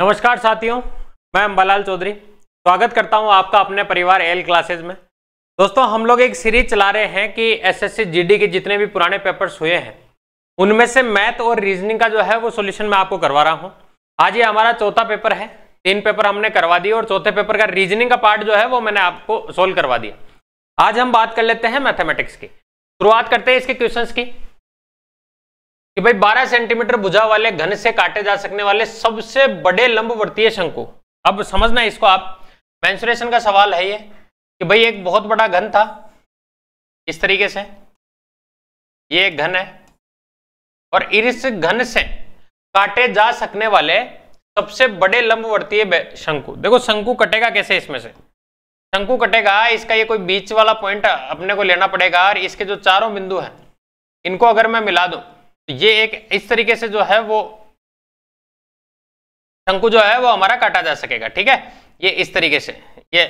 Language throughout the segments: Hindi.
नमस्कार साथियों मैं अम्बालाल चौधरी स्वागत करता हूं आपका अपने परिवार एल क्लासेज में दोस्तों हम लोग एक सीरीज चला रहे हैं कि एसएससी जीडी के जितने भी पुराने पेपर्स हुए हैं उनमें से मैथ और रीजनिंग का जो है वो सोल्यूशन मैं आपको करवा रहा हूँ आज ये हमारा चौथा पेपर है तीन पेपर हमने करवा दिए और चौथे पेपर का रीजनिंग का पार्ट जो है वो मैंने आपको सोल्व करवा दिया आज हम बात कर लेते हैं मैथमेटिक्स की शुरुआत करते हैं इसके क्वेश्चन की कि भाई 12 सेंटीमीटर भुजा वाले घन से काटे जा सकने वाले सबसे बड़े लंबवर्तीय शंकु अब समझना इसको आप मैंसुरेशन का सवाल है ये कि भाई एक बहुत बड़ा घन था इस तरीके से ये एक घन है और इस घन से काटे जा सकने वाले सबसे बड़े लंबवर्तीय शंकु देखो शंकु कटेगा कैसे इसमें से शंकु कटेगा इसका ये कोई बीच वाला पॉइंट अपने को लेना पड़ेगा और इसके जो चारों बिंदु हैं इनको अगर मैं मिला दूं तो ये एक इस तरीके से जो है वो शंकु जो है वो हमारा काटा जा सकेगा ठीक है ये इस तरीके से ये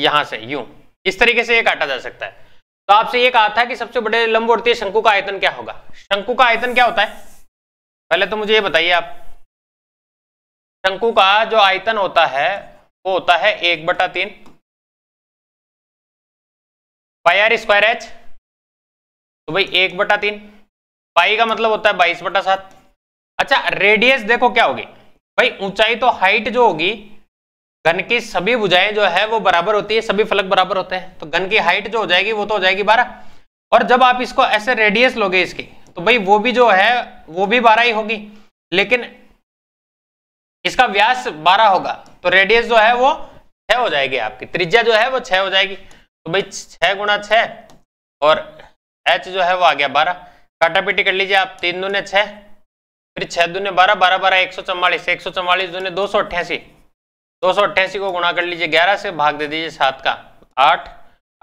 यहां से यूं इस तरीके से ये काटा जा सकता है तो आपसे ये कहा था कि सबसे बड़े लंबवर्तीय शंकु का आयतन क्या होगा शंकु का आयतन क्या होता है पहले तो मुझे ये बताइए आप शंकु का जो आयतन होता है वो होता है एक बटा तीन पाई आर स्क्वायर एच तो भाई एक बटा तीन पाई का मतलब होता है बाईस बटा सात अच्छा रेडियस देखो क्या होगी भाई ऊंचाई तो हाइट जो होगी घन की सभी भुजाएं जो है वो बराबर होती है सभी फलक बराबर होते हैं तो घन की हाइट जो हो जाएगी वो तो हो जाएगी बारह और जब आप इसको ऐसे रेडियस लोगे इसकी तो भाई वो भी जो है वो भी बारह ही होगी लेकिन इसका व्यास बारह होगा तो रेडियस जो है वो छह हो जाएगी आपकी त्रिज्या जो है वो छह हो जाएगी तो भाई छह गुणा छह और एच जो है वो आ गया बारह काटा पीटी कर लीजिए आप तीन दूने छः फिर छः दूने बारह बारह बारह एक सौ चौवालीस एक सौ चौवालीस दूने दो सौ अट्ठासी दो सौ अट्ठासी को गुणा कर लीजिए ग्यारह से भाग दे दीजिए सात का आठ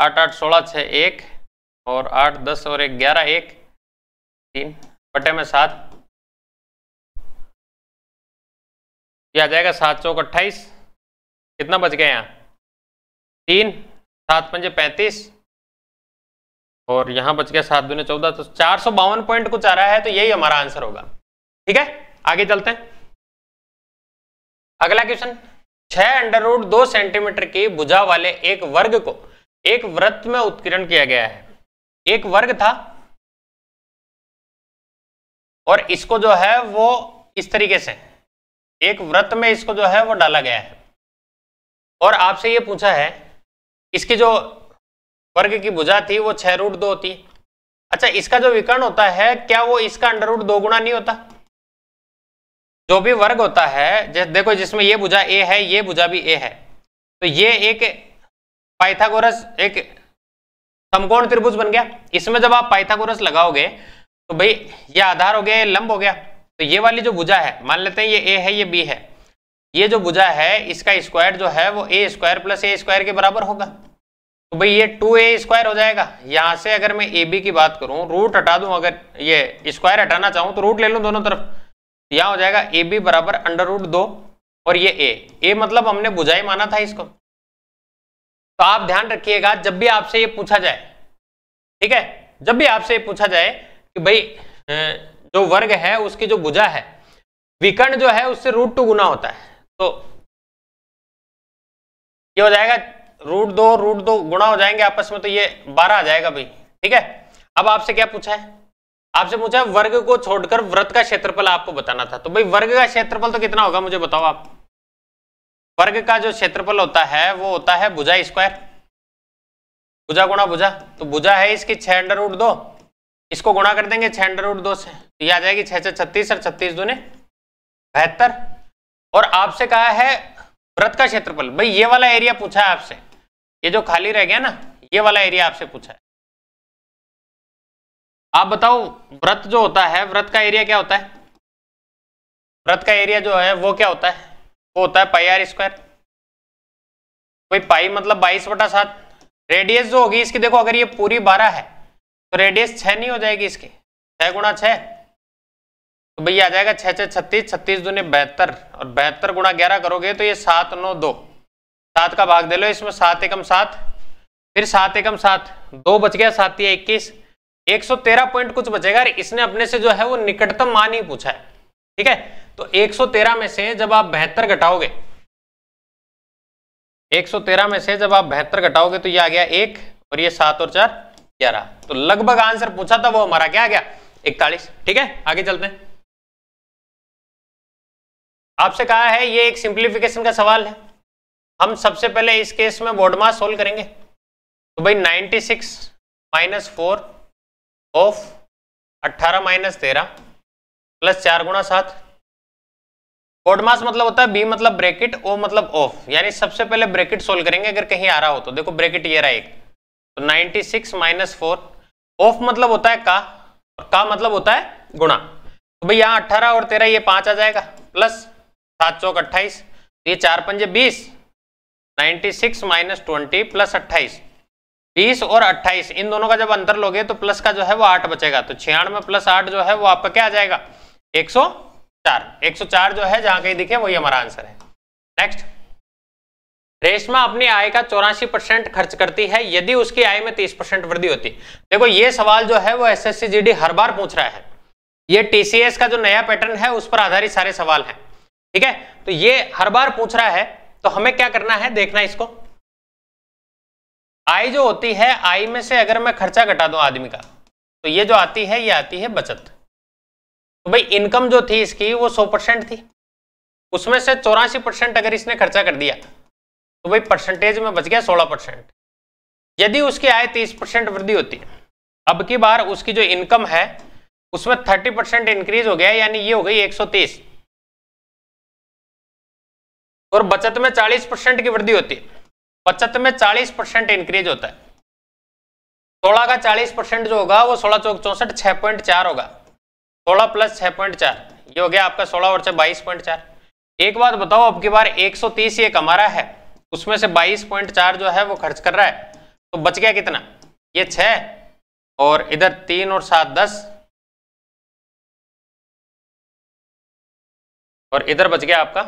आठ आठ सोलह छः एक और आठ दस और एक ग्यारह एक तीन बटे में सात ये आ जाएगा सात सौ अट्ठाईस कितना बच गया यहाँ तीन सात पंजे पैंतीस और यहां बच गया सात दुनिया चौदह तो चार सौ बावन पॉइंट कुछ आ रहा है तो यही हमारा आंसर होगा ठीक है आगे चलते हैं अगला क्वेश्चन छह अंडर रूट दो सेंटीमीटर की भुजा वाले एक वर्ग को एक वृत्त में उत्कीर्ण किया गया है एक वर्ग था और इसको जो है वो इस तरीके से एक वृत्त में इसको जो है वो डाला गया है और आपसे ये पूछा है इसकी जो वर्ग की भुजा थी वो छह रूट दो होती अच्छा इसका जो विकर्ण होता है क्या वो इसका अंडर रूट दो गुणा नहीं होता जो भी वर्ग होता है देखो जिसमें ये भुजा ए है ये भुजा भी ए है तो ये एक पाइथागोरस एक समकोण त्रिभुज बन गया इसमें जब आप पाइथागोरस लगाओगे तो भाई ये आधार हो गया लंब हो गया तो ये वाली जो भुजा है मान लेते हैं ये ए है ये बी है ये जो भुजा है इसका स्क्वायर जो है वो A square plus A square के बराबर होगा तो भाई ये टू ए स्क्वायर हो जाएगा यहां से अगर मैं ए बी की बात करूं रूट हटा दूं अगर ये स्क्वायर हटाना चाहूं तो रूट ले लूं दोनों तरफ यहां हो जाएगा ए बी बराबर अंडर रूट दो और ये ए ए मतलब हमने बुझाई माना था इसको तो आप ध्यान रखिएगा जब भी आपसे ये पूछा जाए ठीक है जब भी आपसे ये पूछा जाए कि भाई जो वर्ग है उसकी जो भुजा है विकर्ण जो है उससे रूट टू गुना होता है तो ये हो जाएगा रूट दो रूट दो गुणा हो जाएंगे आपस में तो ये बारह आ जाएगा भाई ठीक है अब आपसे क्या पूछा है आपसे पूछा है वर्ग को छोड़कर व्रत का क्षेत्रफल आपको बताना था तो भाई वर्ग का क्षेत्रफल तो कितना होगा मुझे बताओ आप वर्ग का जो क्षेत्रफल होता है वो होता है भुजा स्क्वायर भुजा गुणा भुजा तो भुजा है इसकी छह अंडर रूट दो इसको गुणा कर देंगे छह अंडर रूट दो से तो ये आ जाएगी छह छह छत्तीस और छत्तीस दूने बहत्तर और आपसे कहा है व्रत का क्षेत्रफल भाई ये वाला एरिया पूछा है आपसे ये जो खाली रह गया ना ये वाला एरिया आपसे पूछा है आप बताओ व्रत जो होता है व्रत का एरिया क्या होता है व्रत का एरिया जो है वो क्या होता है वो होता है पाई आर स्क्वायर कोई पाई मतलब बाईस बटा सात रेडियस जो होगी इसकी देखो अगर ये पूरी बारह है तो रेडियस छह नहीं हो जाएगी इसकी छह गुणा छह तो भैया आ जाएगा छह छह छत्तीस छत्तीस दूने बहत्तर और बहत्तर गुणा ग्यारह करोगे तो ये सात नौ दो सात का भाग दे लो इसमें सात एकम सात फिर सात एकम सात दो बच गया सात या इक्कीस एक सौ तेरह पॉइंट कुछ बचेगा और इसने अपने से जो है वो निकटतम मान ही पूछा है ठीक है तो एक सौ तेरह में से जब आप बेहतर घटाओगे एक सौ तेरह में से जब आप बेहतर घटाओगे तो ये आ गया एक और ये सात और चार ग्यारह तो लगभग आंसर पूछा था वो हमारा क्या आ गया इकतालीस ठीक है आगे चलते हैं आपसे कहा है ये एक सिंप्लीफिकेशन का सवाल है हम सबसे पहले इस केस में बोडमा सोल्व करेंगे तो भाई 96 सिक्स माइनस फोर ऑफ अट्ठारह माइनस तेरह प्लस चार गुणा सात बोडमास मतलब होता है बी मतलब ब्रैकेट ओ मतलब ऑफ यानी सबसे पहले ब्रैकेट सोल्व करेंगे अगर कहीं आ रहा हो तो देखो ब्रैकेट ये रहा एक तो 96 सिक्स माइनस फोर ऑफ मतलब होता है का और का मतलब होता है गुणा तो भाई यहाँ अट्ठारह और तेरह ये पांच आ जाएगा प्लस सात चौक अट्ठाईस ये चार पंजे बीस ninety six minus twenty plus अट्ठाईस बीस और अट्ठाईस इन दोनों का जब अंतर लोगे तो प्लस का जो है वो आठ बचेगा तो छियानवे प्लस आठ जो है वो आपका क्या आ जाएगा एक सौ चार एक सौ चार जो है जहां कहीं दिखे वही हमारा आंसर है नेक्स्ट रेशमा अपनी आय का चौरासी परसेंट खर्च करती है यदि उसकी आय में तीस परसेंट वृद्धि होती देखो ये सवाल जो है वो एसएससी जीडी हर बार पूछ रहा है ये टीसीएस का जो नया पैटर्न है उस पर आधारित सारे सवाल है ठीक है तो ये हर बार पूछ रहा है तो हमें क्या करना है देखना इसको आई जो होती है आई में से अगर मैं खर्चा घटा दूं आदमी का तो ये जो आती है ये आती है बचत तो भाई इनकम जो थी इसकी वो सौ परसेंट थी उसमें से चौरासी परसेंट अगर इसने खर्चा कर दिया तो भाई परसेंटेज में बच गया सोलह परसेंट यदि उसकी आय तीस परसेंट वृद्धि होती है अब की बार उसकी जो इनकम है उसमें थर्टी परसेंट इंक्रीज हो गया यानी ये हो गई एक सौ तीस और बचत में 40 परसेंट की वृद्धि होती है बचत में 40 परसेंट इंक्रीज होता है सोलह का 40 परसेंट जो होगा वो सोलह चौक चौसठ छह पॉइंट चार होगा सोलह प्लस छह पॉइंट चार ये हो गया आपका सोलह और बाईस पॉइंट चार एक बात बताओ अब की बार तीस ये कमारा है उसमें से बाईस पॉइंट चार जो है वो खर्च कर रहा है तो बच गया कितना ये छह और इधर तीन और सात दस और इधर बच गया आपका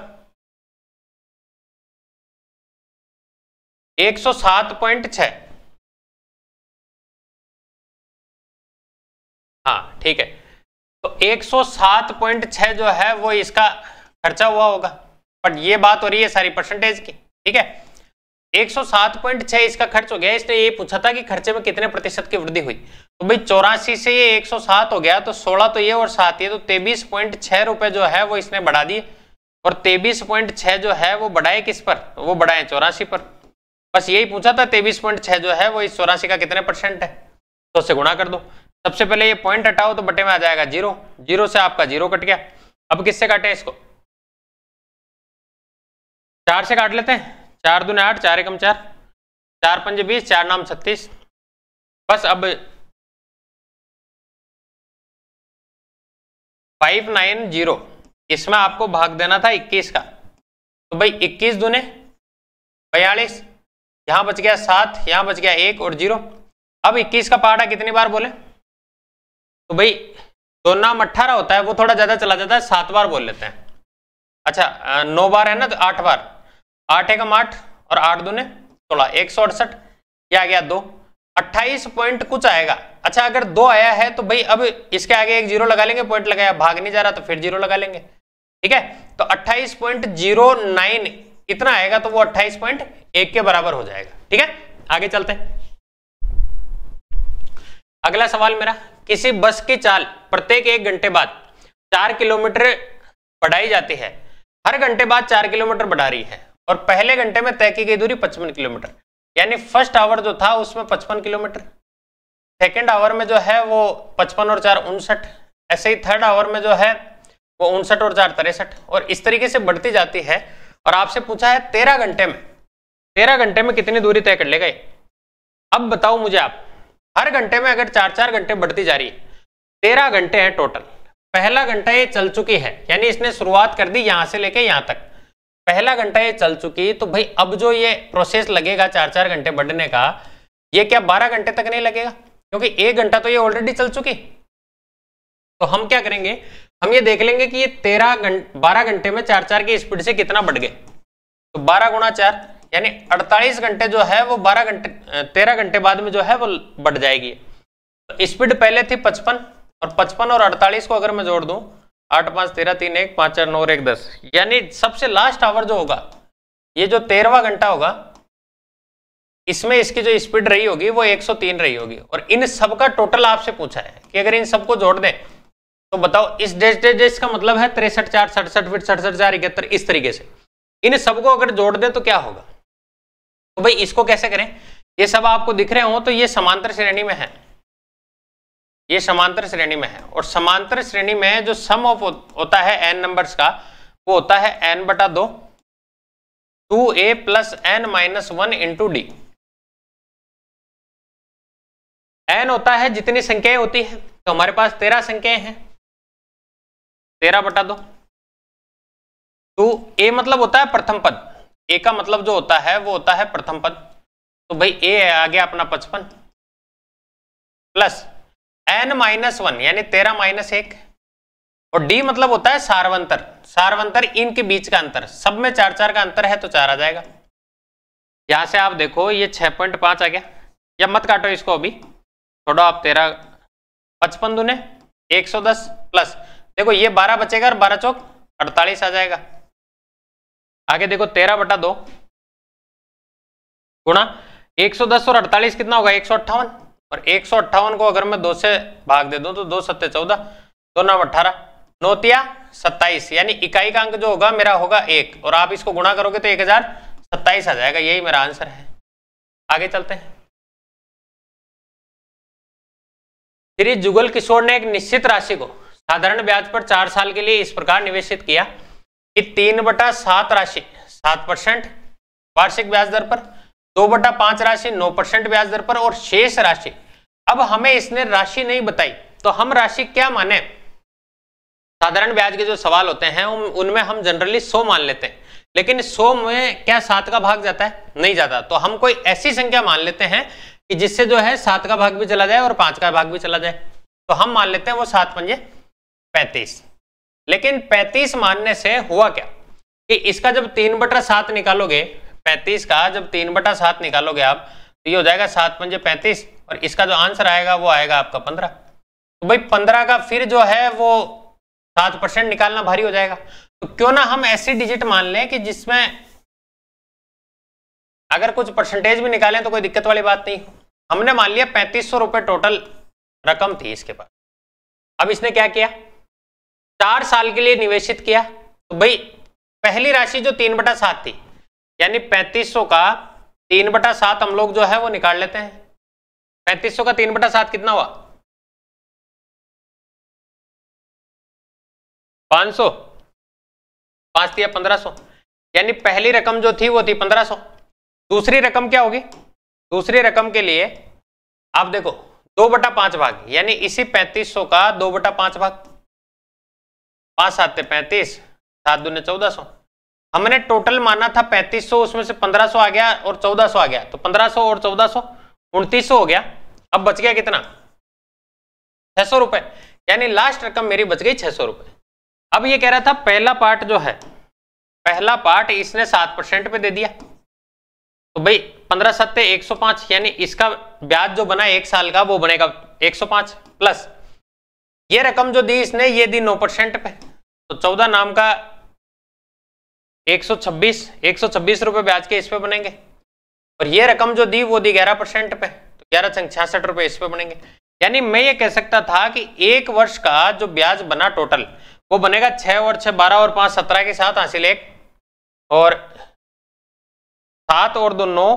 एक सौ सात पॉइंट हाँ ठीक है तो एक जो है वो इसका खर्चा हुआ होगा बट ये बात हो रही है सारी परसेंटेज की ठीक है 107.6 इसका खर्च हो गया इसने ये पूछा था कि खर्चे में कितने प्रतिशत की वृद्धि हुई तो भाई चौरासी से ये एक सौ सात हो गया तो सोलह तो ये और सात ये तो तेबीस पॉइंट छह रुपए जो है वो इसने बढ़ा दिए और तेबीस पॉइंट छह जो है वो बढ़ाए किस पर वो बढ़ाए चौरासी पर बस यही पूछा था तेईस पॉइंट छह जो है वो इस चौरासी का कितने परसेंट है तो उससे गुणा कर दो सबसे पहले ये पॉइंट हटाओ तो बटे में आ जाएगा जीरो जीरो से आपका जीरो कट गया अब किससे काटे इसको चार से काट लेते हैं चार दून आठ चार एकम चार चार पंजे बीस चार नाम छत्तीस बस अब फाइव नाइन जीरो इसमें आपको भाग देना था इक्कीस का तो भाई इक्कीस दूने बयालीस यहां बच गया सात यहां बच गया एक और जीरो अब इक्कीस का पहाड़ा कितनी बार बोले तो भाई दो नाम अट्ठारह होता है वो थोड़ा ज्यादा चला जाता है सात बार बोल लेते हैं अच्छा नौ बार है ना तो आठ बार आठ एकम आठ और आठ दो ने सोलह एक सौ अड़सठ क्या गया दो अट्ठाईस पॉइंट कुछ आएगा अच्छा अगर दो आया है तो भाई अब इसके आगे एक जीरो लगा लेंगे पॉइंट लगाया भाग नहीं जा रहा तो फिर जीरो लगा लेंगे ठीक है तो अट्ठाईस पॉइंट जीरो नाइन इतना आएगा तो वो अट्ठाईस पॉइंट एक के बराबर हो जाएगा ठीक है आगे चलते हैं अगला सवाल मेरा किसी बस की चाल प्रत्येक एक घंटे बाद चार किलोमीटर बढ़ाई जाती है हर घंटे बाद चार किलोमीटर बढ़ा रही है और पहले घंटे में तय की गई दूरी पचपन किलोमीटर यानी फर्स्ट आवर जो था उसमें पचपन किलोमीटर सेकेंड आवर में जो है वो पचपन और चार उनसठ ऐसे ही थर्ड आवर में जो है वो उनसठ और चार तिरसठ और इस तरीके से बढ़ती जाती है और आपसे पूछा है तेरह घंटे में तेरह घंटे में कितनी दूरी तय कर लेगा अब बताओ मुझे आप हर घंटे में अगर चार चार घंटे बढ़ती जा रही है तेरह घंटे हैं टोटल पहला घंटा ये चल चुकी है यानी इसने शुरुआत कर दी यहां से लेके यहां तक पहला घंटा ये चल चुकी तो भाई अब जो ये प्रोसेस लगेगा चार चार घंटे बढ़ने का ये क्या बारह घंटे तक नहीं लगेगा क्योंकि एक घंटा तो ये ऑलरेडी चल चुकी तो हम क्या करेंगे हम ये देख लेंगे कि ये तेरह घंटे बारह घंटे में चार चार की स्पीड से कितना बढ़ गए तो बारह गुणा चार यानी अड़तालीस घंटे जो है वो बारह घंटे तेरह घंटे बाद में जो है वो बढ़ जाएगी तो स्पीड पहले थी पचपन और पचपन और अड़तालीस को अगर मैं जोड़ दूं आठ पाँच तेरह तीन एक पाँच चार नौ एक दस यानी सबसे लास्ट आवर जो होगा ये जो तेरहवा घंटा होगा इसमें इसकी जो स्पीड रही होगी वो 103 रही होगी और इन सब का टोटल आपसे पूछा है कि अगर इन सबको जोड़ दें तो बताओ इस डेश डेश डेश का मतलब है तिरसठ चार सड़सठ फीट सड़सठ चार इकहत्तर इस तरीके से इन सबको अगर जोड़ दे तो क्या होगा तो भाई इसको कैसे करें ये सब आपको दिख रहे हो तो ये समांतर श्रेणी में है ये समांतर श्रेणी में है और समांतर श्रेणी में जो सम ऑफ होता है एन नंबर का वो होता है एन बटा दो two A plus N minus one into D N होता है जितनी संख्याएं होती है तो हमारे पास तेरह संख्याएं हैं तेरह बटा दो तो ए मतलब होता है प्रथम पद ए का मतलब जो होता है वो होता है प्रथम पद तो भाई ए आ गया अपना पचपन प्लस एन माइनस वन यानी तेरह माइनस एक और डी मतलब होता है सार्वंतर सार्वंतर इनके बीच का अंतर सब में चार चार का अंतर है तो चार आ जाएगा यहां से आप देखो ये छह पॉइंट पांच आ गया या मत काटो इसको अभी छोड़ो आप तेरह पचपन दूने एक सौ दस प्लस देखो ये बारह बचेगा और बारह चौक अड़तालीस आ जाएगा आगे देखो तेरह बटा दो गुणा एक सौ दस और अड़तालीस कितना होगा एक सौ अट्ठावन और एक सौ अट्ठावन को अगर मैं दो से भाग दे दूं तो दो सत्ते चौदह दो नौ अठारह नोतिया सत्ताईस यानी इकाई का अंक जो होगा मेरा होगा एक और आप इसको गुणा करोगे तो एक हजार सत्ताईस आ जाएगा यही मेरा आंसर है आगे चलते हैं श्री जुगल किशोर ने एक निश्चित राशि को साधारण ब्याज पर चार साल के लिए इस प्रकार निवेशित किया कि तीन बटा सात राशि सात परसेंट वार्षिक ब्याज दर पर दो बटा पांच राशि नौ परसेंट ब्याज दर पर और शेष राशि अब हमें इसने राशि नहीं बताई तो हम राशि क्या माने साधारण ब्याज के जो सवाल होते हैं उनमें हम जनरली सो मान लेते हैं लेकिन सो में क्या सात का भाग जाता है नहीं जाता तो हम कोई ऐसी संख्या मान लेते हैं कि जिससे जो है सात का भाग भी चला जाए और पांच का भाग भी चला जाए तो हम मान लेते हैं वो सात पंजे पैंतीस लेकिन पैंतीस मानने से हुआ क्या कि इसका जब तीन बटा सात निकालोगे पैंतीस का जब तीन बटा सात निकालोगे आप तो ये हो जाएगा सात पंजे पैंतीस और इसका जो आंसर आएगा वो आएगा आपका पंद्रह तो भाई पंद्रह का फिर जो है वो सात परसेंट निकालना भारी हो जाएगा तो क्यों ना हम ऐसी डिजिट मान लें कि जिसमें अगर कुछ परसेंटेज भी निकालें तो कोई दिक्कत वाली बात नहीं हमने मान लिया पैंतीस सौ रुपये टोटल रकम थी इसके पास अब इसने क्या किया चार साल के लिए निवेशित किया तो भाई पहली राशि जो तीन बटा सात थी यानी पैंतीस का तीन बटा सात हम लोग जो है वो निकाल लेते हैं पैंतीस का तीन बटा सात कितना हुआ पांच सौ पांच थी पंद्रह सौ यानी पहली रकम जो थी वो थी पंद्रह सौ दूसरी रकम क्या होगी दूसरी रकम के लिए आप देखो दो बटा पांच भाग यानी इसी पैंतीस सौ का दो बटा पांच भाग पांच सात पैंतीस सात दूने चौदह सौ हमने टोटल माना था सौ उसमें से पंद्रह सौ आ गया और चौदह सौ आ गया तो पंद्रह सौ और चौदह उनतीस सौ हो गया अब बच गया कितना छह सौ रुपए यानी लास्ट रकम मेरी बच गई छह सौ रुपए अब ये कह रहा था पहला पार्ट जो है पहला पार्ट इसने सात परसेंट पे दे दिया तो भाई पंद्रह सत्ते एक सौ पांच यानी इसका ब्याज जो बना एक साल का वो बनेगा एक सौ पांच प्लस ये रकम जो दी इसने ये दी नौ परसेंट पे तो चौदह नाम का 126 126 रुपए ब्याज के इस पे बनेंगे और ये रकम जो दी वो दी ग्यारह परसेंट पे तो ग्यारह छियासठ रुपए इस पे बनेंगे यानी मैं ये कह सकता था कि एक वर्ष का जो ब्याज बना टोटल वो बनेगा छह और छह बारह और पांच सत्रह के साथ हासिल एक और सात और दो नौ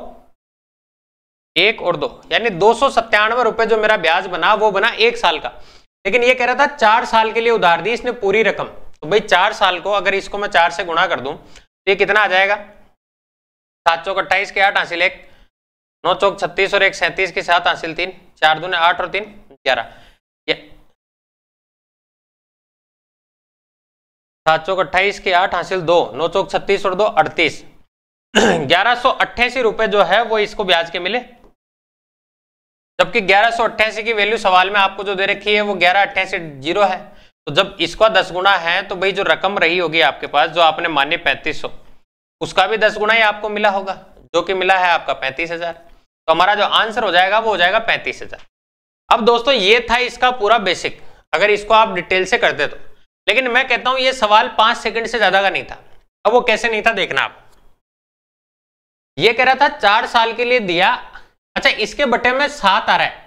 एक और दो यानी दो सौ सत्तानवे रुपए जो मेरा ब्याज बना वो बना एक साल का लेकिन ये कह रहा था चार साल के लिए उधार दी इसने पूरी रकम तो भाई चार साल को अगर इसको मैं चार से गुणा कर दूं तो ये कितना आ जाएगा सात चौक अट्ठाईस के आठ हासिल एक नौ चौक छत्तीस और एक सैंतीस के सात हासिल तीन चार दूने आठ और तीन ग्यारह सात चौक अट्ठाईस के आठ हासिल दो नौ चौक छत्तीस और दो अड़तीस ग्यारह सौ अट्ठासी रुपए जो है वो इसको ब्याज के मिले जबकि ग्यारह सौ अट्ठासी की वैल्यू सवाल में आपको जो दे रखी है वो ग्यारह अट्ठासी जीरो है तो जब इसका दस गुना है तो भाई जो रकम रही होगी आपके पास जो आपने माने पैंतीस उसका भी दस गुना ही आपको मिला होगा जो कि मिला है आपका पैंतीस हजार तो हमारा जो आंसर हो जाएगा वो हो जाएगा पैंतीस हजार अब दोस्तों ये था इसका पूरा बेसिक अगर इसको आप डिटेल से करते तो लेकिन मैं कहता हूं ये सवाल पांच सेकंड से ज्यादा का नहीं था अब वो कैसे नहीं था देखना आप ये कह रहा था चार साल के लिए दिया अच्छा इसके बटे में सात आ रहा है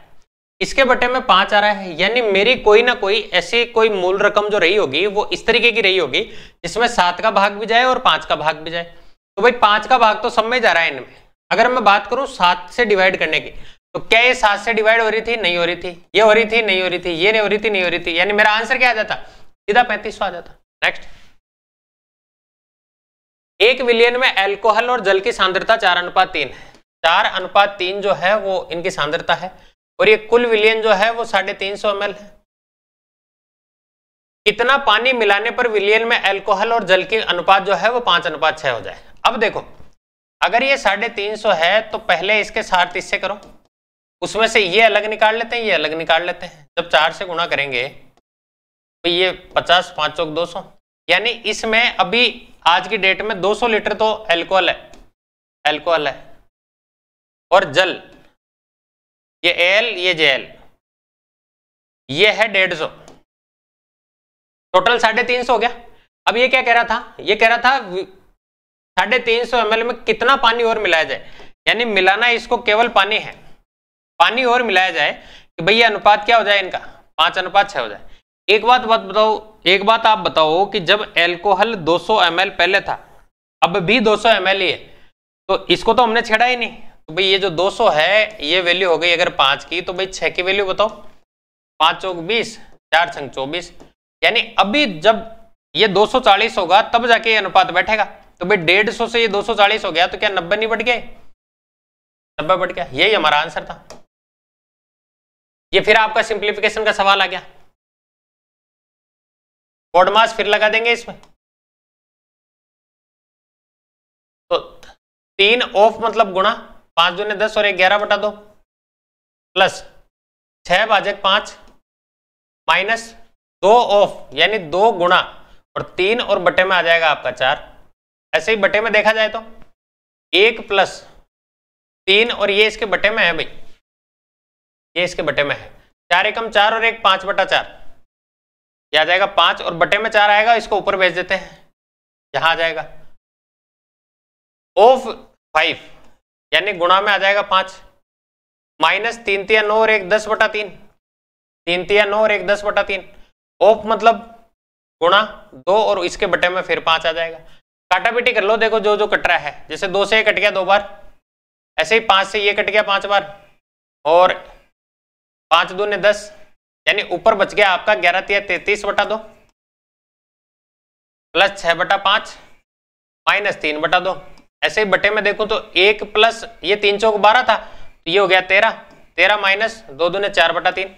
इसके बटे में पांच आ रहा है यानी मेरी कोई ना कोई ऐसी कोई मूल रकम जो रही होगी वो इस तरीके की रही होगी जिसमें सात का भाग भी जाए और पांच का भाग भी जाए तो भाई पांच का भाग तो सब में जा रहा है इनमें अगर मैं बात करूं सात से डिवाइड करने की तो क्या ये सात से डिवाइड हो रही थी नहीं हो रही थी ये हो रही थी नहीं हो रही थी ये नहीं हो रही थी नहीं हो रही थी यानी मेरा आंसर क्या आ जाता सीधा पैंतीस आ जाता नेक्स्ट एक विलियन में एल्कोहल और जल की सांद्रता चार अनुपात तीन है चार अनुपात तीन जो है वो इनकी सांद्रता है और ये कुल विलियन जो है वो साढ़े तीन सौ एम है इतना पानी मिलाने पर विलियन में अल्कोहल और जल के अनुपात जो है वो पांच अनुपात छह हो जाए अब देखो अगर ये साढ़े तीन सौ है तो पहले इसके साथ इससे करो उसमें से ये अलग निकाल लेते हैं ये अलग निकाल लेते हैं जब चार से गुणा करेंगे तो ये पचास पांच चौक दो सौ यानी इसमें अभी आज की डेट में दो सौ लीटर तो एल्कोहल है एल्कोहल है और जल ये एल ये जे एल ये है डेढ़ सौ टोटल साढ़े तीन सौ हो गया अब ये क्या कह रहा था ये कह रहा था साढ़े तीन सौ एम में कितना पानी और मिलाया जाए यानी मिलाना इसको केवल पानी है पानी और मिलाया जाए कि भैया अनुपात क्या हो जाए इनका पांच अनुपात छह हो जाए एक बात बात बताओ एक बात आप बताओ कि जब एल्कोहल 200 ml पहले था अब भी 200 ml ही है तो इसको तो हमने छेड़ा ही नहीं तो भाई ये जो 200 है ये वैल्यू हो गई अगर पांच की तो भाई छह की वैल्यू बताओ पांच चौक बीस चार छंग चौबीस यानी अभी जब ये 240 होगा तब जाके ये अनुपात बैठेगा तो भाई डेढ़ सौ से ये 240 हो गया तो क्या नब्बे नहीं बढ़ गए नब्बे बढ़ गया यही हमारा आंसर था ये फिर आपका सिंप्लीफिकेशन का सवाल आ गया मास फिर लगा देंगे इसमें तो तीन ऑफ मतलब गुणा पांच ने दस और एक ग्यारह बटा दो प्लस छह बाजक पांच माइनस दो ऑफ यानी दो गुणा और तीन और बटे में आ जाएगा आपका चार ऐसे ही बटे में देखा जाए तो एक प्लस तीन और ये इसके बटे में है भाई ये इसके बटे में है चार एकम चार और एक पांच बटा चार यह आ जाएगा पांच और बटे में चार आएगा इसको ऊपर भेज देते हैं यहां आ जाएगा ऑफ फाइव यानी गुणा में आ जाएगा पांच माइनस तीन तिया नौ और एक दस बटा तीन तीन तिया नौ और एक दस बटा तीन ऑफ मतलब गुणा दो और इसके बटे में फिर पांच आ जाएगा काटा पीटी कर लो देखो जो जो कट रहा है जैसे दो से ये कट गया दो बार ऐसे ही पांच से ये कट गया पांच बार और पांच दो ने दस यानी ऊपर बच गया आपका ग्यारह तिया तैतीस बटा दो प्लस छह बटा पांच माइनस तीन बटा दो ऐसे ही बटे में देखूं तो एक प्लस ये तीन चौक बारह था तो ये हो गया तेरह तेरह माइनस दो दूने चार बटा तीन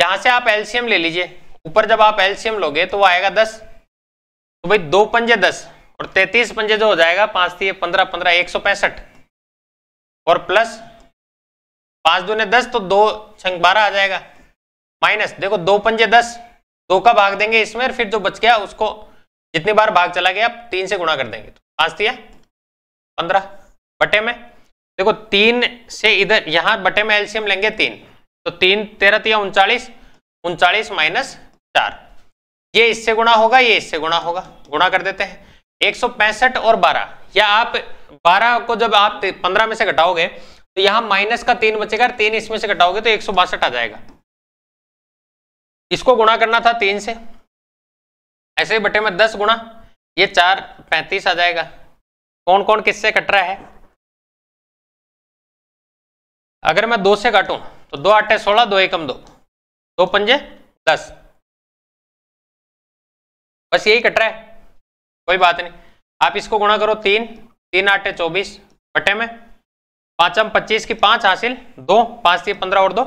यहां से आप एलसीएम ले लीजिए ऊपर जब आप एलसीएम लोगे तो वो आएगा दस तो भाई दो पंजे दस और तैतीस पंजे जो हो जाएगा पांच तीन पंद्रह पंद्रह एक सौ पैंसठ और प्लस पांच दूने दस तो दो छंग बारह आ जाएगा माइनस देखो दो पंजे दस दो का भाग देंगे इसमें फिर जो बच गया उसको जितनी बार भाग चला गया आप तीन से गुणा कर देंगे तो पांच दिया पंद्रह बटे में देखो तीन से इधर यहां बटे में एलसीएम लेंगे तीन तो तीन तेरह तीन उनचालीस उनचालीस माइनस चार ये इससे गुणा होगा ये इससे गुणा होगा गुणा कर देते हैं एक और बारह या आप बारह को जब आप पंद्रह में से घटाओगे तो यहां माइनस का तीन बचेगा तीन इसमें से घटाओगे तो एक आ जाएगा इसको गुणा करना था तीन से ऐसे ही बटे में दस गुणा ये चार पैंतीस आ जाएगा कौन कौन किससे कट रहा है अगर मैं दो से काटूं तो दो आठे सोलह दो एकम दो दो पंजे दस बस यही कट रहा है कोई बात नहीं आप इसको गुणा करो तीन तीन आठे चौबीस बटे में पांचम पच्चीस की पांच हासिल दो पांच से पंद्रह और दो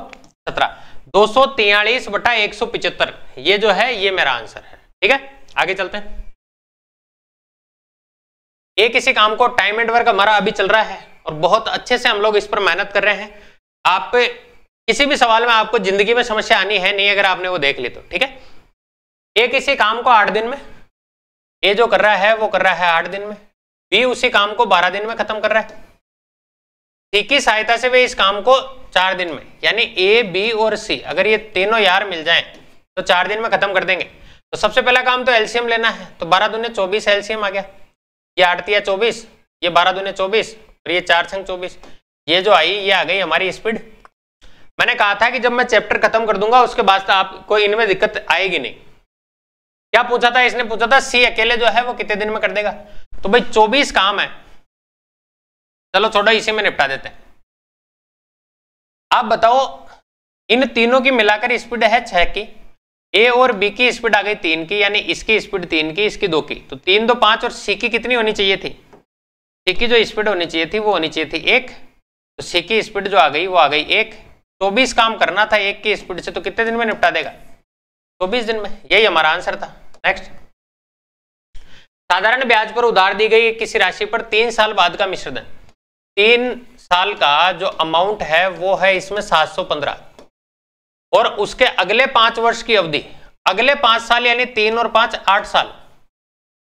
सत्रह दो सौ तियालीस बटा एक सौ पिचहत्तर ये जो है ये मेरा आंसर है ठीक है आगे चलते हैं ये किसी काम को टाइम एंड वर्क हमारा अभी चल रहा है और बहुत अच्छे से हम लोग इस पर मेहनत कर रहे हैं आप किसी भी सवाल में आपको जिंदगी में समस्या आनी है नहीं अगर आपने वो देख ली तो ठीक है ये किसी काम को आठ दिन में ए जो कर रहा है वो कर रहा है आठ दिन में बी उसी काम को बारह दिन में खत्म कर रहा है सी की सहायता से वे इस काम को चार दिन में यानी ए बी और सी अगर ये तीनों यार मिल जाए तो चार दिन में खत्म कर देंगे तो सबसे पहला काम तो एल्सियम लेना है तो बारह दुनिया चौबीस एल्सियम आ गया ये आठती है चौबीस ये बारह दूने चौबीस और ये चार छंग चौबीस ये जो आई ये आ गई हमारी स्पीड मैंने कहा था कि जब मैं चैप्टर खत्म कर दूंगा उसके बाद आपको इनमें दिक्कत आएगी नहीं क्या पूछा था इसने पूछा था सी अकेले जो है वो कितने दिन में कर देगा तो भाई चौबीस काम है चलो छोड़ो इसी में निपटा देते आप बताओ इन तीनों की मिलाकर स्पीड है छह की ए और बी की स्पीड आ गई तीन की यानी इसकी स्पीड तीन की इसकी दो की तो तीन दो पांच और सी की कितनी होनी चाहिए थी सी की जो स्पीड होनी चाहिए थी वो होनी चाहिए थी एक तो सी की स्पीड जो आ गई वो आ गई एक चौबीस काम करना था एक की स्पीड से तो कितने दिन में निपटा देगा चौबीस दिन में यही हमारा आंसर था नेक्स्ट साधारण ब्याज पर उधार दी गई किसी राशि पर तीन साल बाद का मिश्रधन तीन साल का जो अमाउंट है वो है इसमें सात सौ पंद्रह और उसके अगले पांच वर्ष की अवधि अगले पांच साल यानी तीन और पांच आठ साल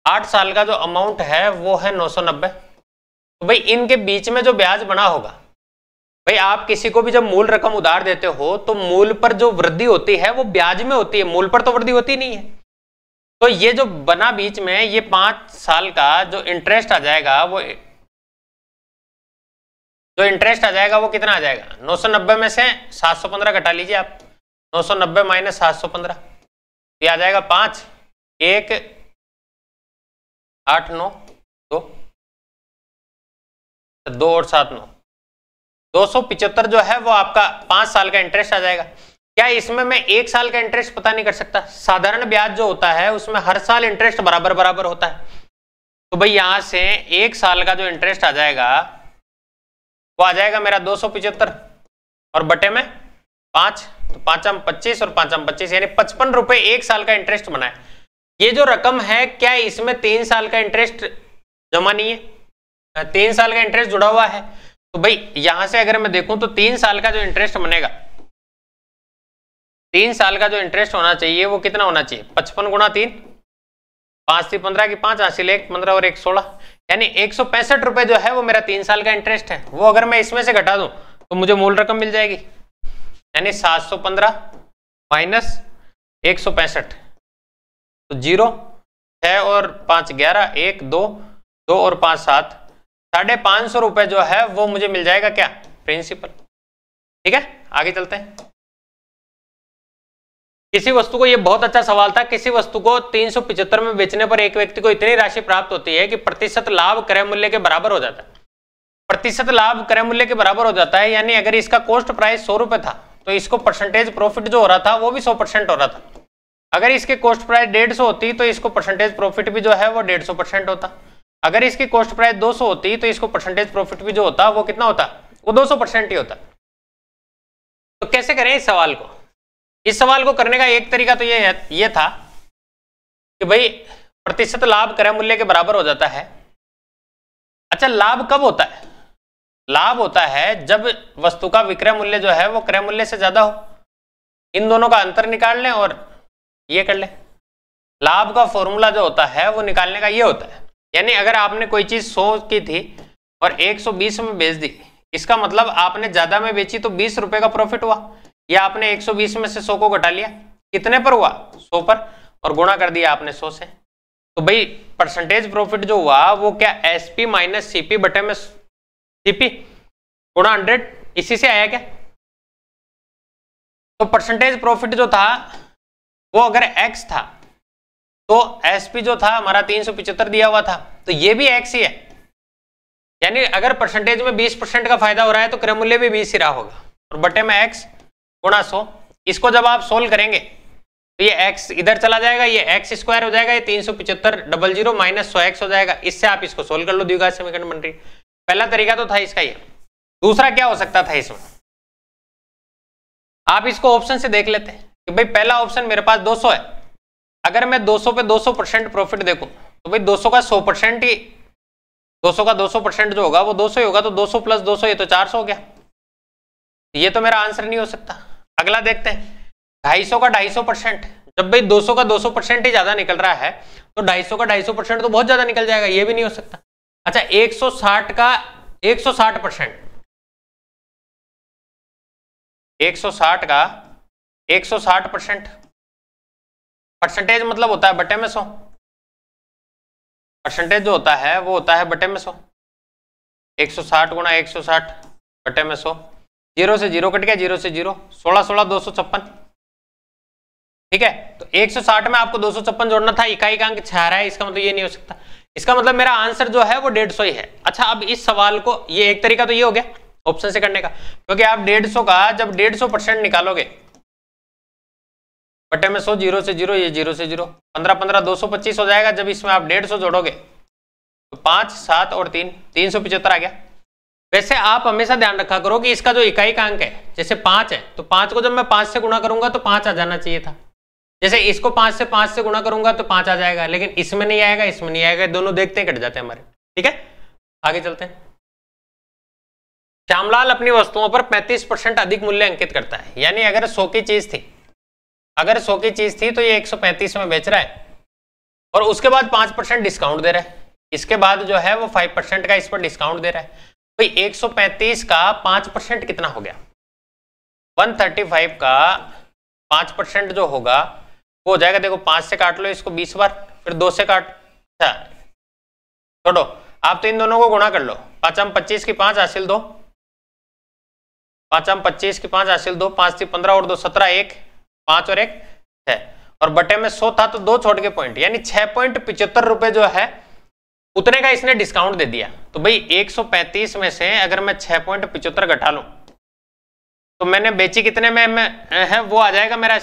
आठ साल का जो अमाउंट है वो है नौ सौ नब्बे तो भाई इनके बीच में जो ब्याज बना होगा भाई आप किसी को भी जब मूल रकम उधार देते हो तो मूल पर जो वृद्धि होती है वो ब्याज में होती है मूल पर तो वृद्धि होती नहीं है तो ये जो बना बीच में ये पांच साल का जो इंटरेस्ट आ जाएगा वो जो इंटरेस्ट आ जाएगा वो कितना आ जाएगा नौ सौ नब्बे में से सात सौ पंद्रह घटा लीजिए आप नौ सौ नब्बे माइनस सात सौ पंद्रह ये आ जाएगा पाँच एक आठ नौ दो दो और सात नौ दो सौ पिचहत्तर जो है वो आपका पाँच साल का इंटरेस्ट आ जाएगा क्या इसमें मैं एक साल का इंटरेस्ट पता नहीं कर सकता साधारण ब्याज जो होता है उसमें हर साल इंटरेस्ट बराबर बराबर होता है तो भाई यहां से एक साल का जो इंटरेस्ट आ जाएगा वो आ जाएगा मेरा दो और बटे में पाँच तो पांचम पच्चीस और पांचम पच्चीस यानी पचपन रुपए एक साल का इंटरेस्ट बना है ये जो रकम है क्या इसमें तीन साल का इंटरेस्ट जमा नहीं है तीन साल का इंटरेस्ट जुड़ा हुआ है तो भाई यहां से अगर मैं देखूं तो तीन साल का जो इंटरेस्ट बनेगा तीन साल का जो इंटरेस्ट होना चाहिए वो कितना होना चाहिए पचपन गुणा तीन पांच थी पंद्रह की पांच हासिल एक पंद्रह और एक सोलह यानी एक सौ पैंसठ रुपए जो है वो मेरा तीन साल का इंटरेस्ट है वो अगर मैं इसमें से घटा दूं तो मुझे मूल रकम मिल जाएगी यानी 715 माइनस एक सौ पैंसठ तो जीरो छः और पाँच ग्यारह एक दो दो और पाँच सात साढ़े पाँच सौ रुपये जो है वो मुझे मिल जाएगा क्या प्रिंसिपल ठीक है आगे चलते हैं किसी वस्तु को यह बहुत अच्छा सवाल था किसी वस्तु को तीन सौ पिछहत्तर में बेचने पर एक व्यक्ति को इतनी राशि प्राप्त होती है कि प्रतिशत लाभ क्रय मूल्य के बराबर हो जाता है प्रतिशत लाभ क्रय मूल्य के बराबर हो जाता है यानी अगर इसका कॉस्ट प्राइस सौ रुपए था तो इसको परसेंटेज प्रॉफिट जो हो रहा था वो भी सौ परसेंट हो रहा था अगर इसके कॉस्ट प्राइस डेढ़ सौ होती तो इसको परसेंटेज प्रॉफिट भी जो है वो डेढ़ सौ परसेंट होता अगर इसकी कॉस्ट प्राइस दो सौ होती तो इसको परसेंटेज प्रॉफिट भी जो होता वो कितना होता वो दो सौ परसेंट ही होता तो कैसे करें इस सवाल को इस सवाल को करने का एक तरीका तो ये ये था कि भाई प्रतिशत लाभ क्रय मूल्य के बराबर हो जाता है अच्छा लाभ कब होता है लाभ होता है जब वस्तु का विक्रय मूल्य जो है वो क्रय मूल्य से ज्यादा हो इन दोनों का अंतर निकाल लें और ये कर लें लाभ का फॉर्मूला जो होता है वो निकालने का ये होता है यानी अगर आपने कोई चीज 100 की थी और 120 में बेच दी इसका मतलब आपने ज्यादा में बेची तो बीस रुपए का प्रॉफिट हुआ या आपने 120 में से 100 को घटा लिया कितने पर हुआ 100 पर और गुणा कर दिया आपने 100 से तो भाई परसेंटेज प्रॉफिट जो हुआ वो क्या एसपी माइनस सीपी बटे में सीपी गुणा हंड्रेड इसी से आया क्या तो परसेंटेज प्रॉफिट जो था वो अगर एक्स था तो एसपी जो था हमारा तीन सौ पिचहत्तर दिया हुआ था तो ये भी एक्स ही है यानी अगर परसेंटेज में बीस परसेंट का फायदा हो रहा है तो क्रय भी बीस ही रहा होगा और बटे में एक्स गुणा सो इसको जब आप सोल्व करेंगे तो ये एक्स इधर चला जाएगा ये एक्स स्क्वायर हो जाएगा ये तीन सौ पिछहत्तर डबल जीरो माइनस सौ एक्स हो जाएगा इससे आप इसको सोल्व कर लो द्विघात समीकरण बन पहला तरीका तो था इसका ये दूसरा क्या हो सकता था इसमें आप इसको ऑप्शन से देख लेते हैं कि भाई पहला ऑप्शन मेरे पास 200 है अगर मैं 200 पे 200 परसेंट प्रॉफिट देखूं तो भाई 200 का 100 परसेंट ही 200 का 200 परसेंट जो होगा वो 200 ही होगा तो 200 प्लस 200 ये तो 400 हो गया ये तो मेरा आंसर नहीं हो सकता अगला देखते हैं ढाई का ढाई परसेंट जब भाई दो का दो परसेंट ही ज्यादा निकल रहा है तो ढाई का ढाई परसेंट तो बहुत ज्यादा निकल जाएगा ये भी नहीं हो सकता अच्छा 160 का 160 परसेंट 160 का 160 परसेंट परसेंटेज मतलब होता है बटे में सौ परसेंटेज जो होता है वो होता है बटे में सो एक सौ साठ गुना एक सौ साठ बटे में सो जीरो से जीरो कट गया जीरो से जीरो सोलह सोलह दो सौ छप्पन ठीक है तो एक सौ साठ में आपको दो सौ छप्पन जोड़ना था इकाई का अंक छह रहा है इसका मतलब ये नहीं हो सकता इसका मतलब मेरा आंसर जो है वो डेढ़ सौ ही है अच्छा अब इस सवाल को ये एक तरीका तो ये हो गया ऑप्शन से करने का क्योंकि आप डेढ़ सौ का जब डेढ़ सौ परसेंट निकालोगे बटे में सो जीरो से जीरो ये जीरो से जीरो पंद्रह पंद्रह दो सौ पच्चीस हो जाएगा जब इसमें आप डेढ़ सौ जोड़ोगे तो पांच सात और तीन तीन सौ पिछहत्तर आ गया वैसे आप हमेशा ध्यान रखा करो कि इसका जो इकाई का अंक है जैसे पांच है तो पांच को जब मैं पांच से गुणा करूंगा तो पांच आ जाना चाहिए था जैसे इसको पांच से पांच से गुणा करूंगा तो पांच आ जाएगा लेकिन इसमें नहीं आएगा इसमें नहीं आएगा दोनों देखते हैं कट जाते हैं हमारे ठीक है आगे चलते हैं श्यामलाल अपनी वस्तुओं पर 35 परसेंट अधिक मूल्य अंकित करता है यानी अगर सौ की चीज थी अगर सो की चीज थी तो ये 135 में बेच रहा है और उसके बाद पांच परसेंट डिस्काउंट दे रहा है इसके बाद जो है वो फाइव परसेंट का इस पर डिस्काउंट दे रहा है भाई 135 का पांच परसेंट कितना हो गया 135 का पांच परसेंट जो होगा हो जाएगा देखो पांच से काट लो इसको बीस बार फिर दो से काट अच्छा छोटो आप तो इन दोनों को गुणा कर लो पाँचम पच्चीस की पांच हासिल दो पाँचम पच्चीस की पांच हासिल दो पांच थी पंद्रह और दो सत्रह एक पांच और एक छह और बटे में सो था तो दो छोड़ के पॉइंट यानी छह पॉइंट पिचहत्तर रुपए जो है उतने का इसने डिस्काउंट दे दिया तो भाई एक सौ पैंतीस में से अगर मैं छह पॉइंट पिचहत्तर घटा लू तो मैंने बेची कितने में, में है वो आ जाएगा मेरा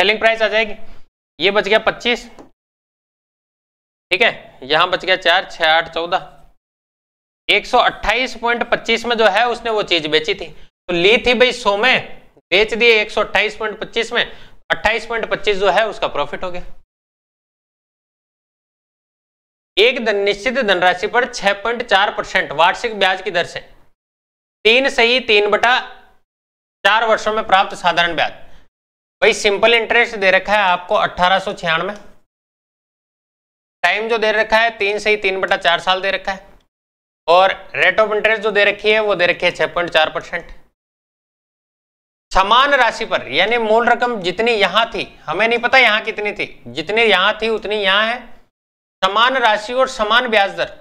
सेलिंग प्राइस आ जाएगी ये बच गया पच्चीस ठीक है यहां बच गया चार छह आठ चौदह एक सौ अट्ठाईस पॉइंट पच्चीस में जो है उसने वो चीज बेची थी तो ली थी भाई सो में बेच दिए एक सौ अट्ठाईस पॉइंट पच्चीस में अट्ठाईस पॉइंट पच्चीस जो है उसका प्रॉफिट हो गया एक दन, निश्चित धनराशि पर छह पॉइंट चार परसेंट वार्षिक ब्याज की दर से तीन सही तीन बटा चार वर्षों में प्राप्त साधारण ब्याज भाई सिंपल इंटरेस्ट दे रखा है आपको अट्ठारह टाइम जो दे रखा है तीन से ही तीन बटा चार साल दे रखा है और रेट ऑफ इंटरेस्ट जो दे रखी है वो दे रखी है छह पॉइंट चार परसेंट समान राशि पर यानी मूल रकम जितनी यहां थी हमें नहीं पता यहां कितनी थी जितनी यहां थी उतनी यहां है समान राशि और समान ब्याज दर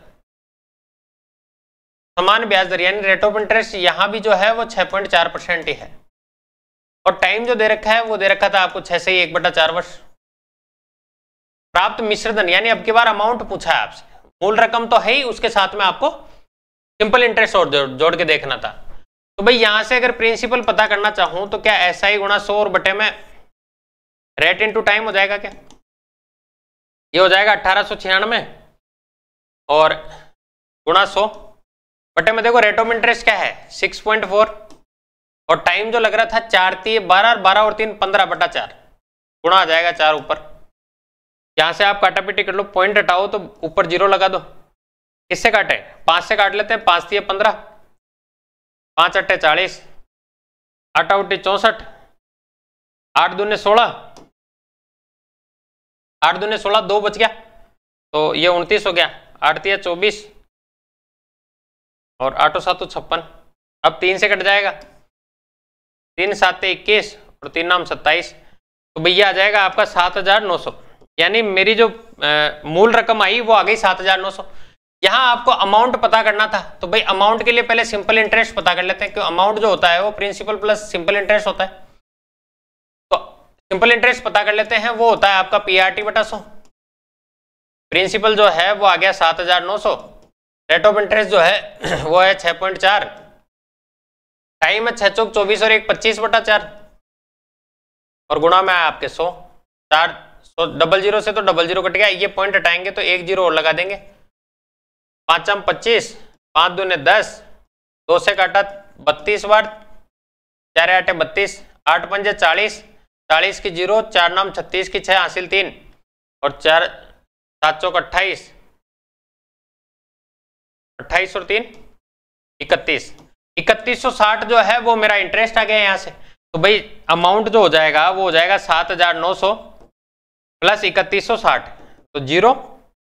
समान ब्याज दर यानी रेट ऑफ इंटरेस्ट यहां भी जो है वो चार परसेंट ही है और टाइम जो दे रखा है वो दे रखा था आपको छह से ही एक बटा चार वर्ष प्राप्त मिश्रधन यानी अब की बार अमाउंट पूछा है आपसे मूल रकम तो है ही उसके साथ में आपको सिंपल इंटरेस्ट और जोड़, जोड़ के देखना था तो भाई यहां से अगर प्रिंसिपल पता करना चाहूं तो क्या ऐसा ही गुणा सौ और बटे में रेट इन टू टाइम हो जाएगा क्या ये हो जाएगा अट्ठारह और गुणा सौ बटे में देखो रेट ऑफ इंटरेस्ट क्या है सिक्स पॉइंट फोर और टाइम जो लग रहा था चार तीन बारह और बारह और तीन पंद्रह बटा चार गुणा आ जाएगा चार ऊपर यहां से आप पिटी कर लो पॉइंट हटाओ तो ऊपर जीरो लगा दो किससे काटे पांच से काट लेते हैं पांच तीय पंद्रह पांच अट्ठे चालीस आठ उठे चौसठ आठ दूने सोलह आठ दूने सोलह दो बच गया तो ये उनतीस हो गया आठ तीय चौबीस और आठो सातों तो छप्पन अब तीन से कट जाएगा तीन सात इक्कीस और तीन नाम सत्ताईस तो भैया आ जाएगा आपका सात हजार नौ सौ यानी मेरी जो मूल रकम आई वो आ गई सात हजार नौ सौ यहाँ आपको अमाउंट पता करना था तो भाई अमाउंट के लिए पहले सिंपल इंटरेस्ट पता कर लेते हैं क्योंकि अमाउंट जो होता है वो प्रिंसिपल प्लस सिंपल इंटरेस्ट होता है तो सिंपल इंटरेस्ट पता कर लेते हैं वो होता है आपका पी आर टी बटा सो प्रिंसिपल जो है वो आ गया सात हजार नौ सौ रेट ऑफ इंटरेस्ट जो है वो है छः पॉइंट चार टाइम है छह चौक चौबीस और एक पच्चीस बटा चार और गुणा में आया आपके सौ चार सौ डबल जीरो से तो डबल जीरो कट गया ये पॉइंट हटाएंगे तो एक जीरो और लगा देंगे पाँचम पच्चीस पाँच दो ने दस दो से काटा बत्तीस बार चार आठे बत्तीस आठ पंजे चालीस चालीस की जीरो चार नाम छत्तीस की छः हासिल तीन और चार सात सौ अट्ठाईस अट्ठाईस और तीन इकतीस 3160 जो है वो मेरा इंटरेस्ट आ गया यहाँ से तो भाई अमाउंट जो हो जाएगा वो हो जाएगा 7900 प्लस 3160 तो जीरो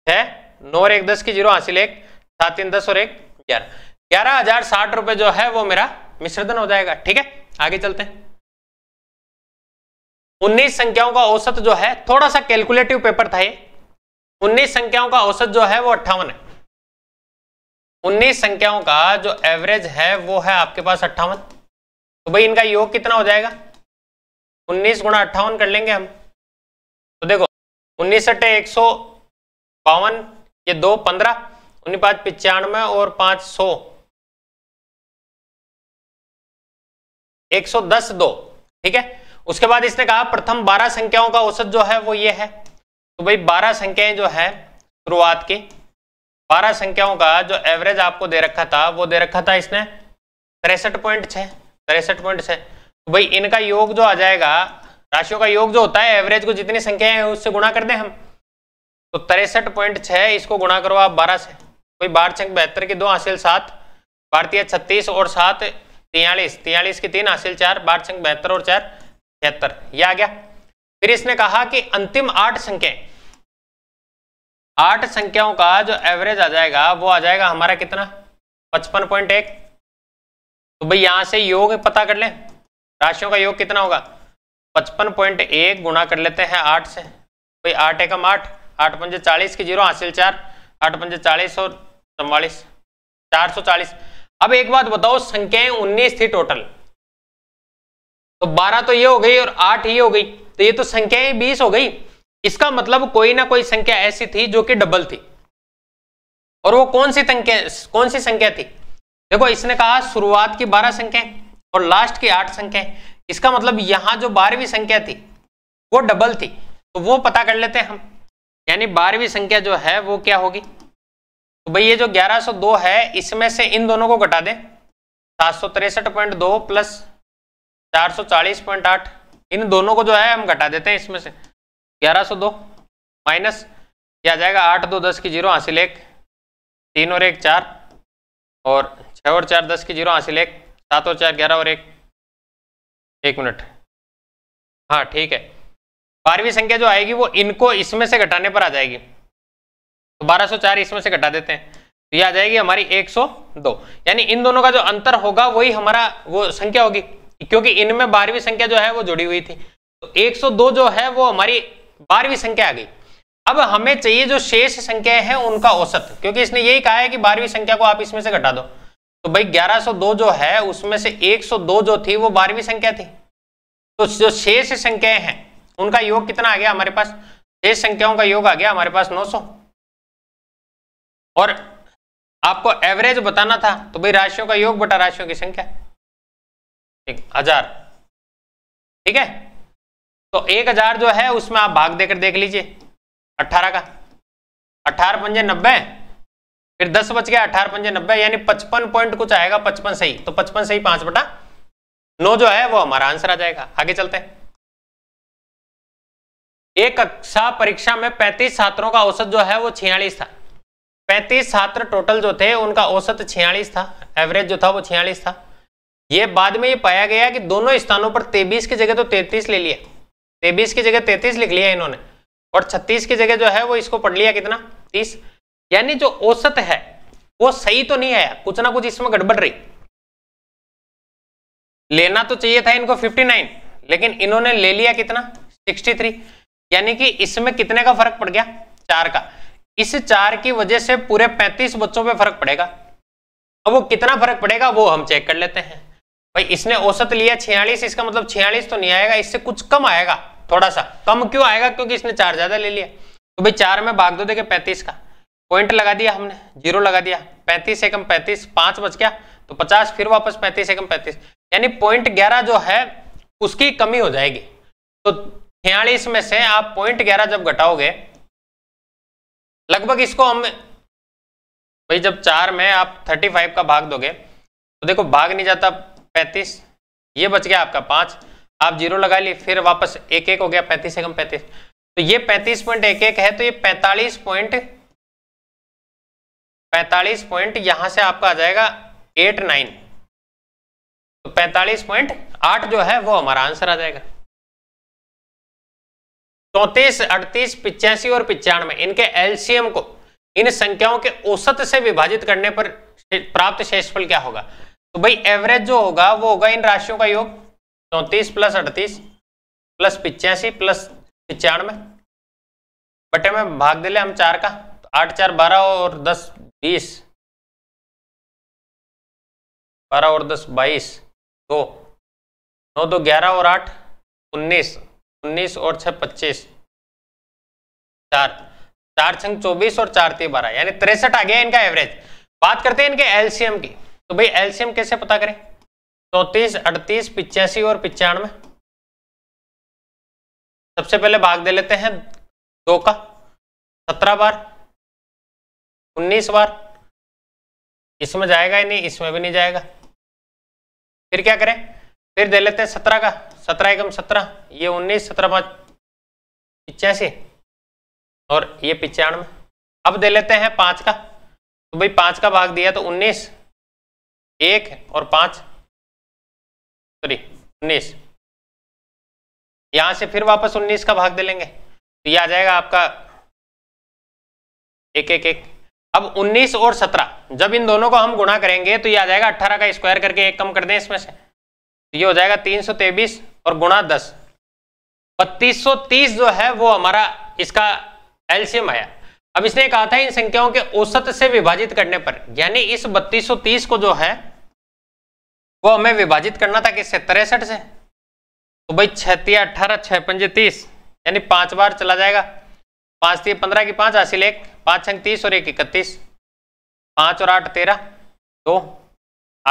है नौ और एक दस की जीरो हासिल एक सात तीन दस और एक ग्यारह ग्यारह हजार साठ रुपए जो है वो मेरा मिश्रधन हो जाएगा ठीक है आगे चलते हैं उन्नीस संख्याओं का औसत जो है थोड़ा सा कैलकुलेटिव पेपर था ये उन्नीस संख्याओं का औसत जो है वो अट्ठावन है उन्नीस संख्याओं का जो एवरेज है वो है आपके पास अट्ठावन तो भाई इनका योग कितना हो जाएगा उन्नीस गुणा अट्ठावन कर लेंगे हम तो देखो उन्नीस अट्ठे एक सौ बावन ये दो पंद्रह उन्नीस पाँच पचानवे और पाँच सौ एक सौ दस दो ठीक है उसके बाद इसने कहा प्रथम बारह संख्याओं का औसत जो है वो ये है तो भाई बारह संख्याएं जो है शुरुआत की बारह संख्याओं का जो एवरेज आपको दे रखा था वो दे रखा था इसने तिरसठ पॉइंट छह तिरसठ पॉइंट छह तो भाई इनका योग जो आ जाएगा राशियों का योग जो होता है एवरेज को जितनी संख्या है उससे गुणा कर दें हम तो तिरसठ पॉइंट छह इसको गुणा करो आप बारह से कोई बारह छंक बहत्तर की दो हासिल सात भारतीय छत्तीस और सात तियालीस तियालीस की तीन हासिल चार बारह छह बहत्तर और चार छिहत्तर यह आ गया फिर इसने कहा कि अंतिम आठ संख्या आठ संख्याओं का जो एवरेज आ जाएगा वो आ जाएगा हमारा कितना पचपन पॉइंट एक तो भाई यहां से योग पता कर ले राशियों का योग कितना होगा पचपन पॉइंट एक गुणा कर लेते हैं आठ से भाई आठ एकम आठ आठ पंजे चालीस की जीरो हासिल चार आठ पंजे चालीस और चौवालीस चार सौ चालीस अब एक बात बताओ संख्याएं उन्नीस थी टोटल तो बारह तो ये हो गई और आठ ये हो गई तो ये तो संख्याएं बीस हो गई इसका मतलब कोई ना कोई संख्या ऐसी थी जो कि डबल थी और वो कौन सी संख्या कौन सी संख्या थी देखो इसने कहा शुरुआत की बारह संख्या और लास्ट की आठ संख्या इसका मतलब यहां जो बारहवीं संख्या थी वो डबल थी तो वो पता कर लेते हैं हम यानी बारहवीं संख्या जो है वो क्या होगी तो भाई ये जो 1102 है इसमें से इन दोनों को घटा दें सात सौ तिरसठ पॉइंट दो प्लस चार सौ चालीस पॉइंट आठ इन दोनों को जो है हम घटा देते हैं इसमें से ग्यारह सौ दो माइनस क्या जाएगा आठ दो दस की जीरो हासिल एक तीन और एक चार और छः और चार दस की जीरो हासिल एक सात और चार ग्यारह और एक एक मिनट हाँ ठीक है बारहवीं संख्या जो आएगी वो इनको इसमें से घटाने पर आ जाएगी तो 1204 इसमें से घटा देते हैं तो ये आ जाएगी हमारी 102 यानी इन दोनों का जो अंतर होगा वही हमारा वो संख्या होगी क्योंकि इनमें बारहवीं संख्या जो है वो जुड़ी हुई थी तो 102 जो है वो हमारी बारहवीं संख्या आ गई अब हमें चाहिए जो शेष संख्या है उनका औसत क्योंकि इसने यही कहा है कि बारहवीं संख्या को आप इसमें से घटा दो तो भाई 1102 जो है उसमें से 102 जो थी वो बारहवीं संख्या थी तो जो शेष संख्याएं हैं उनका योग कितना आ गया हमारे पास शेष संख्याओं का योग आ गया हमारे पास 900 और आपको एवरेज बताना था तो भाई राशियों का योग बटा राशियों की संख्या ठीक हजार ठीक है तो एक हजार जो है उसमें आप भाग देकर देख लीजिए अठारह का अठारह पंजे नब्बे फिर दस बज गया अठारह पंजे नब्बे यानी पचपन पॉइंट कुछ आएगा पचपन सही तो पचपन सही पांच बटा नौ जो है वो हमारा आंसर आ जाएगा आगे चलते एक कक्षा परीक्षा में पैंतीस छात्रों का औसत जो है वो छियालीस था पैंतीस छात्र टोटल जो थे उनका औसत छियालीस था एवरेज जो था वो छियालीस था ये बाद में ये पाया गया कि दोनों स्थानों पर तेबीस की जगह तो तैतीस ले लिया तेबीस की जगह तैतीस लिख लिया इन्होंने और छत्तीस की जगह जो है वो इसको पढ़ लिया कितना तीस यानी जो औसत है वो सही तो नहीं आया कुछ ना कुछ इसमें गड़बड़ रही लेना तो चाहिए था इनको 59 लेकिन इन्होंने ले लिया कितना 63 यानी कि इसमें कितने का फर्क पड़ गया चार का इस चार की वजह से पूरे 35 बच्चों पे फर्क पड़ेगा अब वो कितना फर्क पड़ेगा वो हम चेक कर लेते हैं भाई इसने औसत लिया छियालीस इसका मतलब छियालीस तो नहीं आएगा इससे कुछ कम आएगा थोड़ा सा कम क्यों आएगा क्योंकि इसने चार ज्यादा ले लिया तो भाई चार में भाग दो देखे पैंतीस का पॉइंट लगा दिया हमने जीरो लगा दिया पैंतीस एकम पैंतीस पांच बच गया तो पचास फिर वापस पैंतीस एकम पैंतीस यानी पॉइंट ग्यारह जो है उसकी कमी हो जाएगी तो छियालीस में से आप पॉइंट ग्यारह जब घटाओगे लगभग इसको हम भाई जब चार में आप थर्टी फाइव का भाग दोगे तो देखो भाग नहीं जाता पैंतीस ये बच गया आपका पांच आप जीरो लगा लिए फिर वापस एक एक हो गया पैंतीस से पैंतीस तो ये पैंतीस पॉइंट एक एक है तो ये पैंतालीस पॉइंट पैंतालीस पॉइंट यहां से आपका आ जाएगा एट नाइन तो पैंतालीस पॉइंट आठ जो है वो हमारा आंसर आ जाएगा चौतीस अड़तीस पिचासी और पिचानवे इनके एलसीएम को इन संख्याओं के औसत से विभाजित करने पर प्राप्त शेषफल क्या होगा तो भाई एवरेज जो होगा वो होगा इन राशियों का योग चौंतीस प्लस अड़तीस प्लस पिचासी प्लस पिचानवे बटे में भाग ले हम चार का तो आठ चार बारह और दस बीस बारह और दस बाईस दो नौ दो ग्यारह और आठ उन्नीस उन्नीस और छह पच्चीस चार चार छंग चौबीस और चार तीन बारह यानी तिरसठ आ गया इनका एवरेज बात करते हैं इनके एलसीएम की तो भाई एलसीएम कैसे पता करें चौतीस अड़तीस पिचासी और पिचानवे सबसे पहले भाग दे लेते हैं दो का सत्रह बार उन्नीस बार इसमें जाएगा ही नहीं इसमें भी नहीं जाएगा फिर क्या करें फिर दे लेते हैं सत्रह का सत्रह एकम सत्रह ये उन्नीस सत्रह पाँच पिचासी और ये पिचानवे अब दे लेते हैं पाँच का तो भाई पाँच का भाग दिया तो उन्नीस एक और पांच सॉरी उन्नीस यहां से फिर वापस उन्नीस का भाग दे लेंगे तो ये आ जाएगा आपका एक एक एक अब उन्नीस और सत्रह जब इन दोनों को हम गुणा करेंगे तो ये आ जाएगा अट्ठारह का स्क्वायर करके एक कम कर दें इसमें से तो ये हो जाएगा तीन सौ तेबीस और गुणा दस बत्तीस सौ तीस जो है वो हमारा इसका एल्शियम आया अब इसने कहा था इन संख्याओं के औसत से विभाजित करने पर यानी इस बत्तीस को जो है वो हमें विभाजित करना था किससे तिरसठ से तो भाई छतिया अठारह छह पंजे तीस यानी पांच बार चला जाएगा पांच तीन पंद्रह की पांच हासिल एक पांच छंग तीस और एक इकतीस पांच और आठ तेरह दो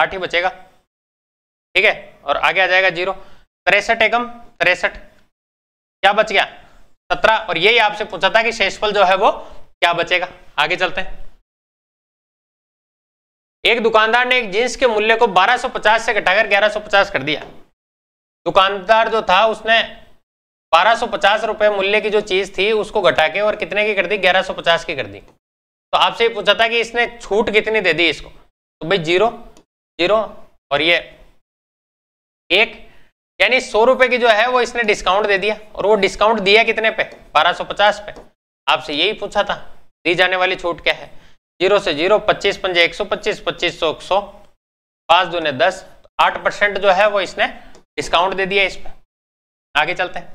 आठ ही बचेगा ठीक है और आगे आ जाएगा जीरो तिरसठ एकम तिरसठ क्या बच गया सत्रह और यही आपसे पूछा था कि शेषफल जो है वो क्या बचेगा आगे चलते हैं एक दुकानदार ने एक जींस के मूल्य को 1250 से घटाकर 1150 कर दिया दुकानदार जो था उसने 1250 रुपए मूल्य की जो चीज थी उसको घटा के और कितने की कर दी 1150 की कर दी तो आपसे पूछा था कि इसने छूट कितनी दे दी इसको तो भाई जीरो जीरो और ये एक यानी सौ रुपए की जो है वो इसने डिस्काउंट दे दिया और वो डिस्काउंट दिया कितने पे बारह पे आपसे यही पूछा था दी जाने वाली छूट क्या है जीरो से जीरो पच्चीस पंजे एक सौ पच्चीस पच्चीस सौ एक सौ पाँच दूने दस आठ परसेंट जो है वो इसने डिस्काउंट दे दिया इस पर आगे चलते हैं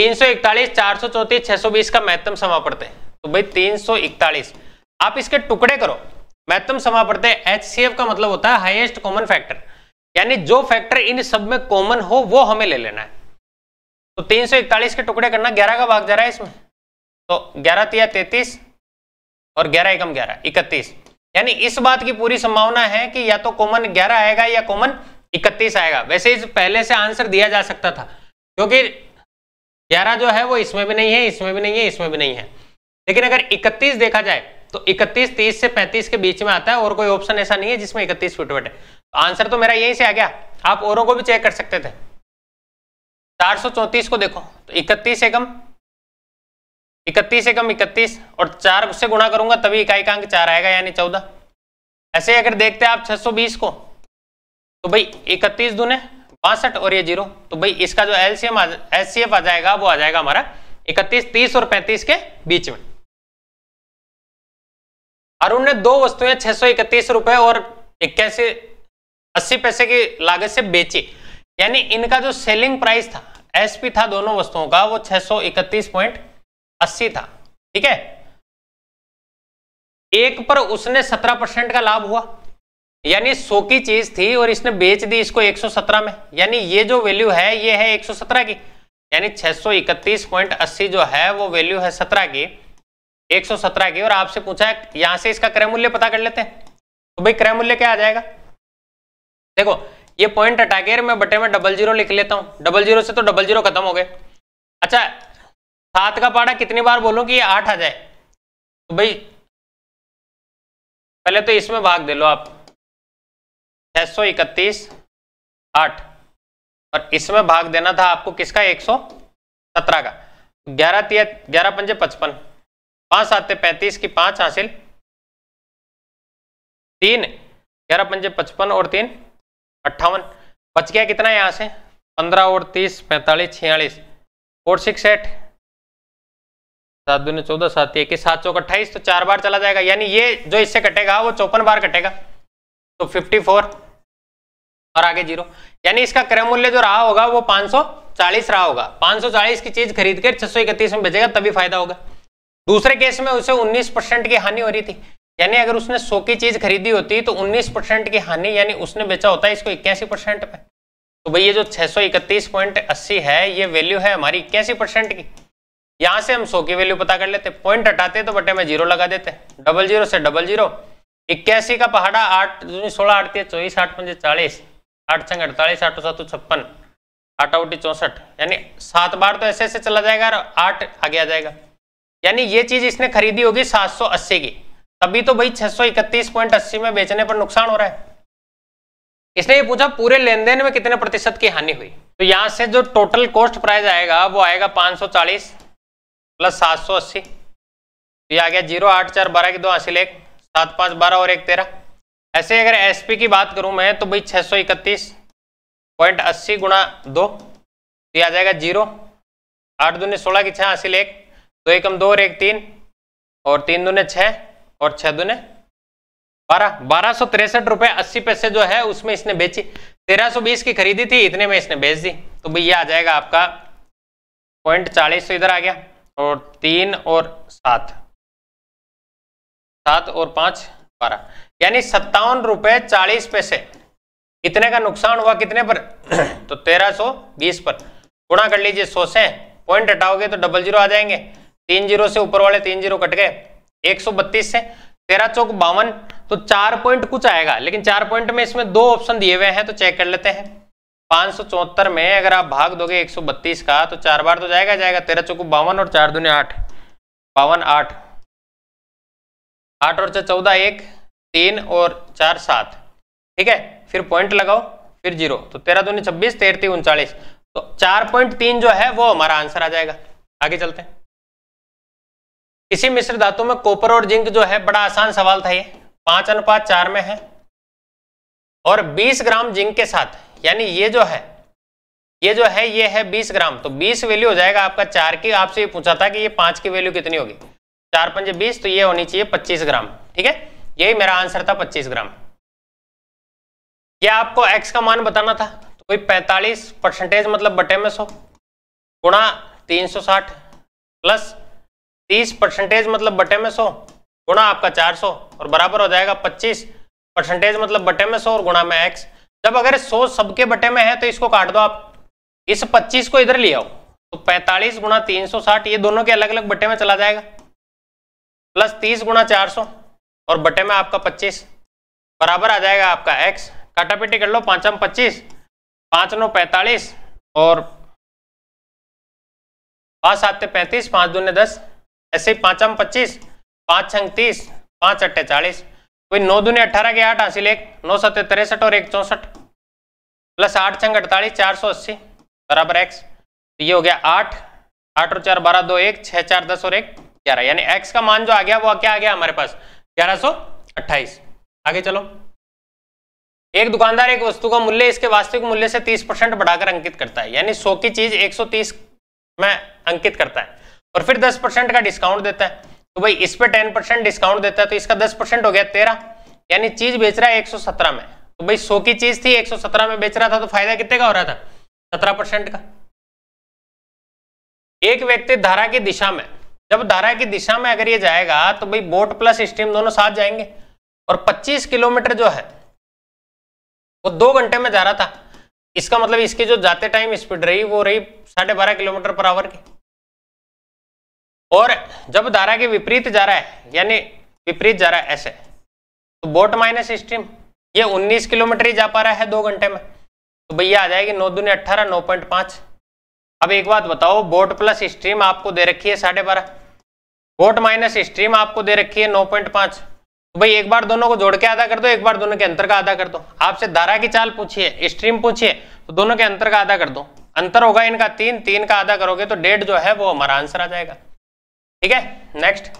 तीन सौ इकतालीस चार सौ चौतीस छह सौ बीस का महत्तम समापड़ते हैं तो भाई तीन सौ इकतालीस आप इसके टुकड़े करो महत्तम समापड़ते एच सी एफ का मतलब होता है हाइएस्ट कॉमन फैक्टर यानी जो फैक्टर इन सब में कॉमन हो वो हमें ले लेना है तो 341 के टुकड़े करना 11 का भाग जा रहा है इसमें तो ग्यारह तिया तैतीस और ग्यारह एकम ग्यारह इकतीस यानी इस बात की पूरी संभावना है कि या तो कॉमन ग्यारह आएगा या कॉमन इकतीस आएगा वैसे इस पहले से आंसर दिया जा सकता था क्योंकि ग्यारह जो है वो इसमें भी नहीं है इसमें भी नहीं है इसमें भी नहीं है लेकिन अगर इकतीस देखा जाए तो इकतीस तीस से पैंतीस के बीच में आता है और कोई ऑप्शन ऐसा नहीं है जिसमें इकतीस फिटवेट है तो आंसर तो मेरा यहीं से आ गया आप औरों को भी चेक कर सकते थे चार को देखो तो इकतीस एकम इकतीस एकम इकतीस और चार से गुणा करूंगा तभी इकाई का अंक चार आएगा यानी चौदह ऐसे अगर देखते हैं आप छह सौ बीस को तो भाई इकतीस दूने बासठ और ये जीरो तो भाई इसका जो एलसीएम एचसीएफ आ जाएगा वो आ जाएगा हमारा इकतीस तीस और पैंतीस के बीच में अरुण ने दो वस्तुएं छह सौ इकतीस रुपए और इक्यासी अस्सी पैसे की लागत से बेची यानी इनका जो सेलिंग प्राइस था एसपी था दोनों वस्तुओं का वो छह सौ इकतीस पॉइंट अस्सी था ठीक है एक पर उसने सत्रह परसेंट का लाभ हुआ यानी सौ की चीज थी और इसने बेच दी इसको 117 में यानी ये जो वैल्यू है ये है 117 की यानी 631.80 जो है वो वैल्यू है 17 की 117 की और आपसे पूछा है यहां से इसका क्रय मूल्य पता कर लेते हैं तो भाई क्रय मूल्य क्या आ जाएगा देखो ये पॉइंट हटा के मैं बटे में डबल जीरो लिख लेता हूं डबल जीरो से तो डबल जीरो खत्म हो गए अच्छा सात का पारा कितनी बार बोलूं कि ये आठ आ जाए तो भाई पहले तो इसमें भाग दे लो आप छह सौ इकतीस आठ और इसमें भाग देना था आपको किसका एक सौ सत्रह का ग्यारह तीय ग्यारह पंजे पचपन पांच सात पैंतीस की पांच हासिल तीन ग्यारह पंजे पचपन और तीन अट्ठावन बच गया कितना यहां से पंद्रह और तीस पैंतालीस छियालीस और सिक्स एट सात दूनी चौदह सात एक सात चौक अट्ठाईस तो चार बार चला जाएगा यानी ये जो इससे कटेगा वो चौपन बार कटेगा तो फिफ्टी फोर और आगे जीरो यानी इसका क्रय मूल्य जो रहा होगा वो पांच सौ चालीस रहा होगा पांच सौ चालीस की चीज खरीद कर छह में बेचेगा तभी फायदा होगा दूसरे केस में उसे उन्नीस परसेंट की हानि हो रही थी यानी अगर उसने सौ की चीज खरीदी होती तो उन्नीस परसेंट की हानि यानी उसने बेचा होता है इसको इक्यासी परसेंट पे तो भाई ये जो अस्सी है ये वैल्यू है हमारी इक्यासी परसेंट की यहां से हम सो की वैल्यू पता कर लेते पॉइंट हटाते तो बटे में जीरो लगा देते डबल जीरो से डबल जीरो इक्यासी का पहाड़ा आठ दूनी सोलह आठती है चौबीस आठ पंजे चालीस आठ संग अड़तालीस आठ सात छप्पन आठ आउटी चौसठ यानी सात बार तो ऐसे ऐसे चला जाएगा और आठ आगे आ जाएगा यानी ये चीज इसने खरीदी होगी सात सौ अस्सी की तभी तो भाई छह सौ इकतीस पॉइंट अस्सी में बेचने पर नुकसान हो रहा है इसने ये पूछा पूरे लेन देन में कितने प्रतिशत की हानि हुई तो यहां से जो टोटल कॉस्ट प्राइस आएगा वो आएगा पांच सौ चालीस प्लस सात सौ अस्सी तो ये आ गया जीरो आठ चार बारह की दो हासिल एक सात पाँच बारह और एक तेरह ऐसे अगर एसपी की बात करूं मैं तो भाई छः सौ इकतीस पॉइंट अस्सी गुणा दो तो ये आ जाएगा जीरो आठ दूने सोलह की छः हासिल एक दो तो एकम दो और एक तीन और तीन दूने छः और छः दूने बारह बारह सौ तिरसठ रुपये अस्सी पैसे जो है उसमें इसने बेची तेरह सौ बीस की खरीदी थी इतने में इसने बेच दी तो भाई ये आ जाएगा आपका पॉइंट चालीस सौ तो इधर आ गया और तीन और सात सात और पांच बारह यानी सत्तावन रुपए चालीस पैसे कितने का नुकसान हुआ कितने पर तो तेरह सौ बीस पर गुणा कर लीजिए सौ से पॉइंट हटाओगे तो डबल जीरो आ जाएंगे तीन जीरो से ऊपर वाले तीन जीरो कट गए एक सौ बत्तीस से तेरह चौक बावन तो चार पॉइंट कुछ आएगा लेकिन चार पॉइंट में इसमें दो ऑप्शन दिए हुए हैं तो चेक कर लेते हैं पांच में अगर आप भाग दोगे 132 का तो चार बार तो जाएगा जाएगा तेरह चौको बावन और चार दुनिया आठ बावन आठ आठ और चार चौदह एक तीन और चार सात ठीक है फिर पॉइंट लगाओ फिर जीरो तो तेरह दुनिया छब्बीस तेरती उनचालीस तो चार पॉइंट तीन जो है वो हमारा आंसर आ जाएगा आगे चलते हैं किसी मिश्र धातु में कॉपर और जिंक जो है बड़ा आसान सवाल था ये पांच अनुपात चार में है और 20 ग्राम जिंक के साथ यानी ये जो है ये जो है ये है 20 ग्राम तो 20 वैल्यू हो जाएगा आपका चार की आपसे ये पूछा था कि ये पांच की वैल्यू कितनी होगी चार पंजे बीस तो ये होनी चाहिए पच्चीस ग्राम ठीक है यही मेरा आंसर था पच्चीस ग्राम क्या आपको एक्स का मान बताना था तो कोई पैंतालीस परसेंटेज मतलब बटे में सौ गुणा तीन सौ साठ प्लस तीस परसेंटेज मतलब बटे में सौ गुणा आपका चार सौ और बराबर हो जाएगा पच्चीस परसेंटेज मतलब बटे में सौ और गुणा में एक्स जब अगर 100 सबके बटे में है तो इसको काट दो आप इस 25 को इधर ले आओ तो 45 गुणा तीन ये दोनों के अलग अलग बटे में चला जाएगा प्लस 30 गुणा चार और बटे में आपका 25 बराबर आ जाएगा आपका x काटापिटी कर लो पांचम पच्चीस पांच नौ पैंतालीस और पाँच सात पैंतीस पांच दूने दस ऐसे ही पाँचम पच्चीस पांच छंग तीस पाँच अट्ठे चालीस कोई नौ दुनिया अठारह के आठ हासिल एक नौ सत्य तिरसठ और एक चौसठ प्लस आठ छंग अड़तालीस चार सौ अस्सी बराबर एक्स तो ये हो गया आठ आठ और चार बारह दो एक छः चार दस और एक ग्यारह यानी एक्स का मान जो आ गया वो क्या आ गया हमारे पास ग्यारह सौ अट्ठाईस आगे चलो एक दुकानदार एक वस्तु का मूल्य इसके वास्तविक मूल्य से तीस परसेंट बढ़ाकर अंकित करता है यानी सौ की चीज तीस में अंकित करता है और फिर दस परसेंट का डिस्काउंट देता है तो भाई इस पे टेन परसेंट डिस्काउंट देता है तो इसका दस परसेंट हो गया तेरह यानी चीज बेच रहा है एक सौ सत्रह में तो भाई सो की चीज थी एक सौ सत्रह में बेच रहा था तो फायदा कितने का हो रहा था सत्रह परसेंट का एक व्यक्ति धारा की दिशा में जब धारा की दिशा में अगर ये जाएगा तो भाई बोट प्लस स्टीम दोनों साथ जाएंगे और पच्चीस किलोमीटर जो है वो दो घंटे में जा रहा था इसका मतलब इसकी जो जाते टाइम स्पीड रही वो रही साढ़े बारह किलोमीटर पर आवर की और जब धारा के विपरीत जा रहा है यानी विपरीत जा रहा है ऐसे तो बोट माइनस स्ट्रीम ये 19 किलोमीटर ही जा पा रहा है दो घंटे में तो भैया आ जाएगी नौ दुनिया अट्ठारह नौ पॉइंट पांच अब एक बात बताओ बोट प्लस स्ट्रीम आपको दे रखी है साढ़े बारह बोट माइनस स्ट्रीम आपको दे रखी है नौ पॉइंट पांच तो भाई एक बार दोनों को जोड़ के आधा कर दो एक बार दोनों के अंतर का आधा कर दो आपसे धारा की चाल पूछिए स्ट्रीम पूछिए तो दोनों के अंतर का आधा कर दो अंतर होगा इनका तीन तीन का आधा करोगे तो डेढ़ जो है वो हमारा आंसर आ जाएगा ठीक है नेक्स्ट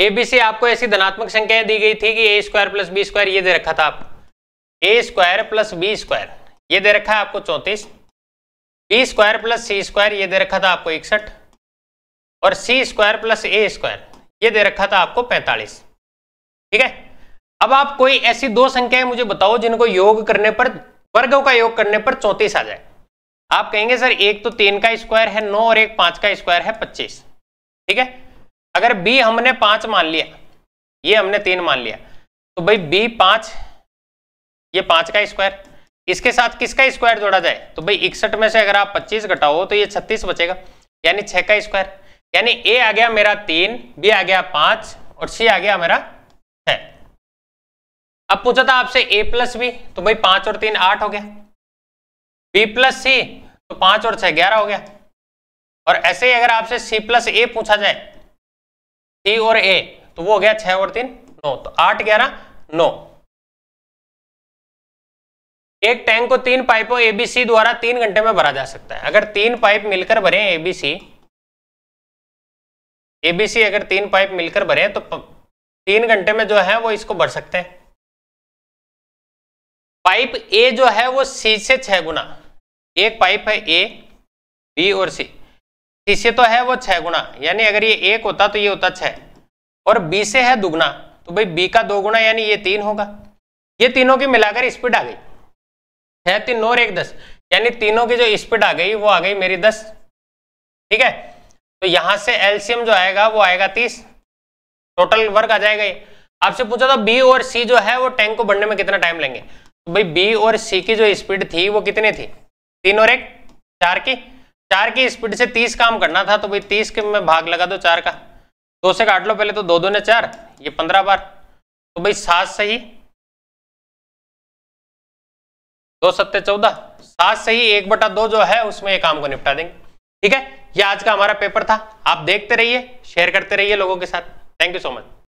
ए बी आपको ऐसी धनात्मक संख्याएं दी गई थी कि A square plus B square ये दे रखा था आपको A square plus B square ये दे रखा है आपको चौंतीस B square plus C square ये दे रखा था आपको इकसठ और C square plus A square ये दे रखा था आपको पैंतालीस ठीक है अब आप कोई ऐसी दो संख्याएं मुझे बताओ जिनको योग करने पर वर्गों का योग करने पर चौंतीस आ जाए आप कहेंगे सर एक तो तीन का स्क्वायर है नौ और एक पांच का स्क्वायर है पच्चीस ठीक है अगर बी हमने पांच मान लिया ये हमने तीन मान लिया तो भाई बी पांच ये पांच का स्क्वायर इसके साथ किसका स्क्वायर जोड़ा जाए तो भाई इकसठ में से अगर आप पच्चीस घटाओ तो ये छत्तीस बचेगा यानी छह का स्क्वायर यानी ए आ गया मेरा तीन बी आ गया पांच और सी आ गया मेरा है अब पूछा था आपसे ए प्लस बी तो भाई पांच और तीन आठ हो गया बी प्लस सी तो पांच और छह ग्यारह हो गया और ऐसे ही अगर आपसे सी प्लस ए पूछा जाए सी और ए तो वो हो गया छह और तीन नौ तो आठ ग्यारह नौ एक टैंक को तीन पाइपों एबीसी द्वारा तीन घंटे में भरा जा सकता है अगर तीन पाइप मिलकर भरे एबीसी एबीसी अगर तीन पाइप मिलकर भरे तो तीन घंटे में जो है वो इसको भर सकते हैं पाइप ए जो है वो सी से छह गुना एक पाइप है ए बी और सी इससे तो है वो छह गुना यानी अगर ये एक होता तो ये होता छह और बी से है दुगुना तो भाई बी का दो गुना यानी ये तीन होगा ये तीनों की मिलाकर स्पीड आ गई छह तीन नौ और एक दस यानी तीनों की जो स्पीड आ गई वो आ गई मेरी दस ठीक है तो यहां से एलसीएम जो आएगा वो आएगा तीस टोटल वर्क आ जाएगा ये आपसे पूछा था बी और सी जो है वो टैंक को बढ़ने में कितना टाइम लेंगे तो भाई बी और सी की जो स्पीड थी वो कितनी थी तीन और एक चार की चार की स्पीड से तीस काम करना था तो भाई तीस के में भाग लगा दो चार का दो से काट लो पहले तो दो दो ने चार ये पंद्रह बार तो भाई सात सही दो सत्ते चौदह सात सही एक बटा दो जो है उसमें ये काम को निपटा देंगे ठीक है ये आज का हमारा पेपर था आप देखते रहिए शेयर करते रहिए लोगों के साथ थैंक यू सो मच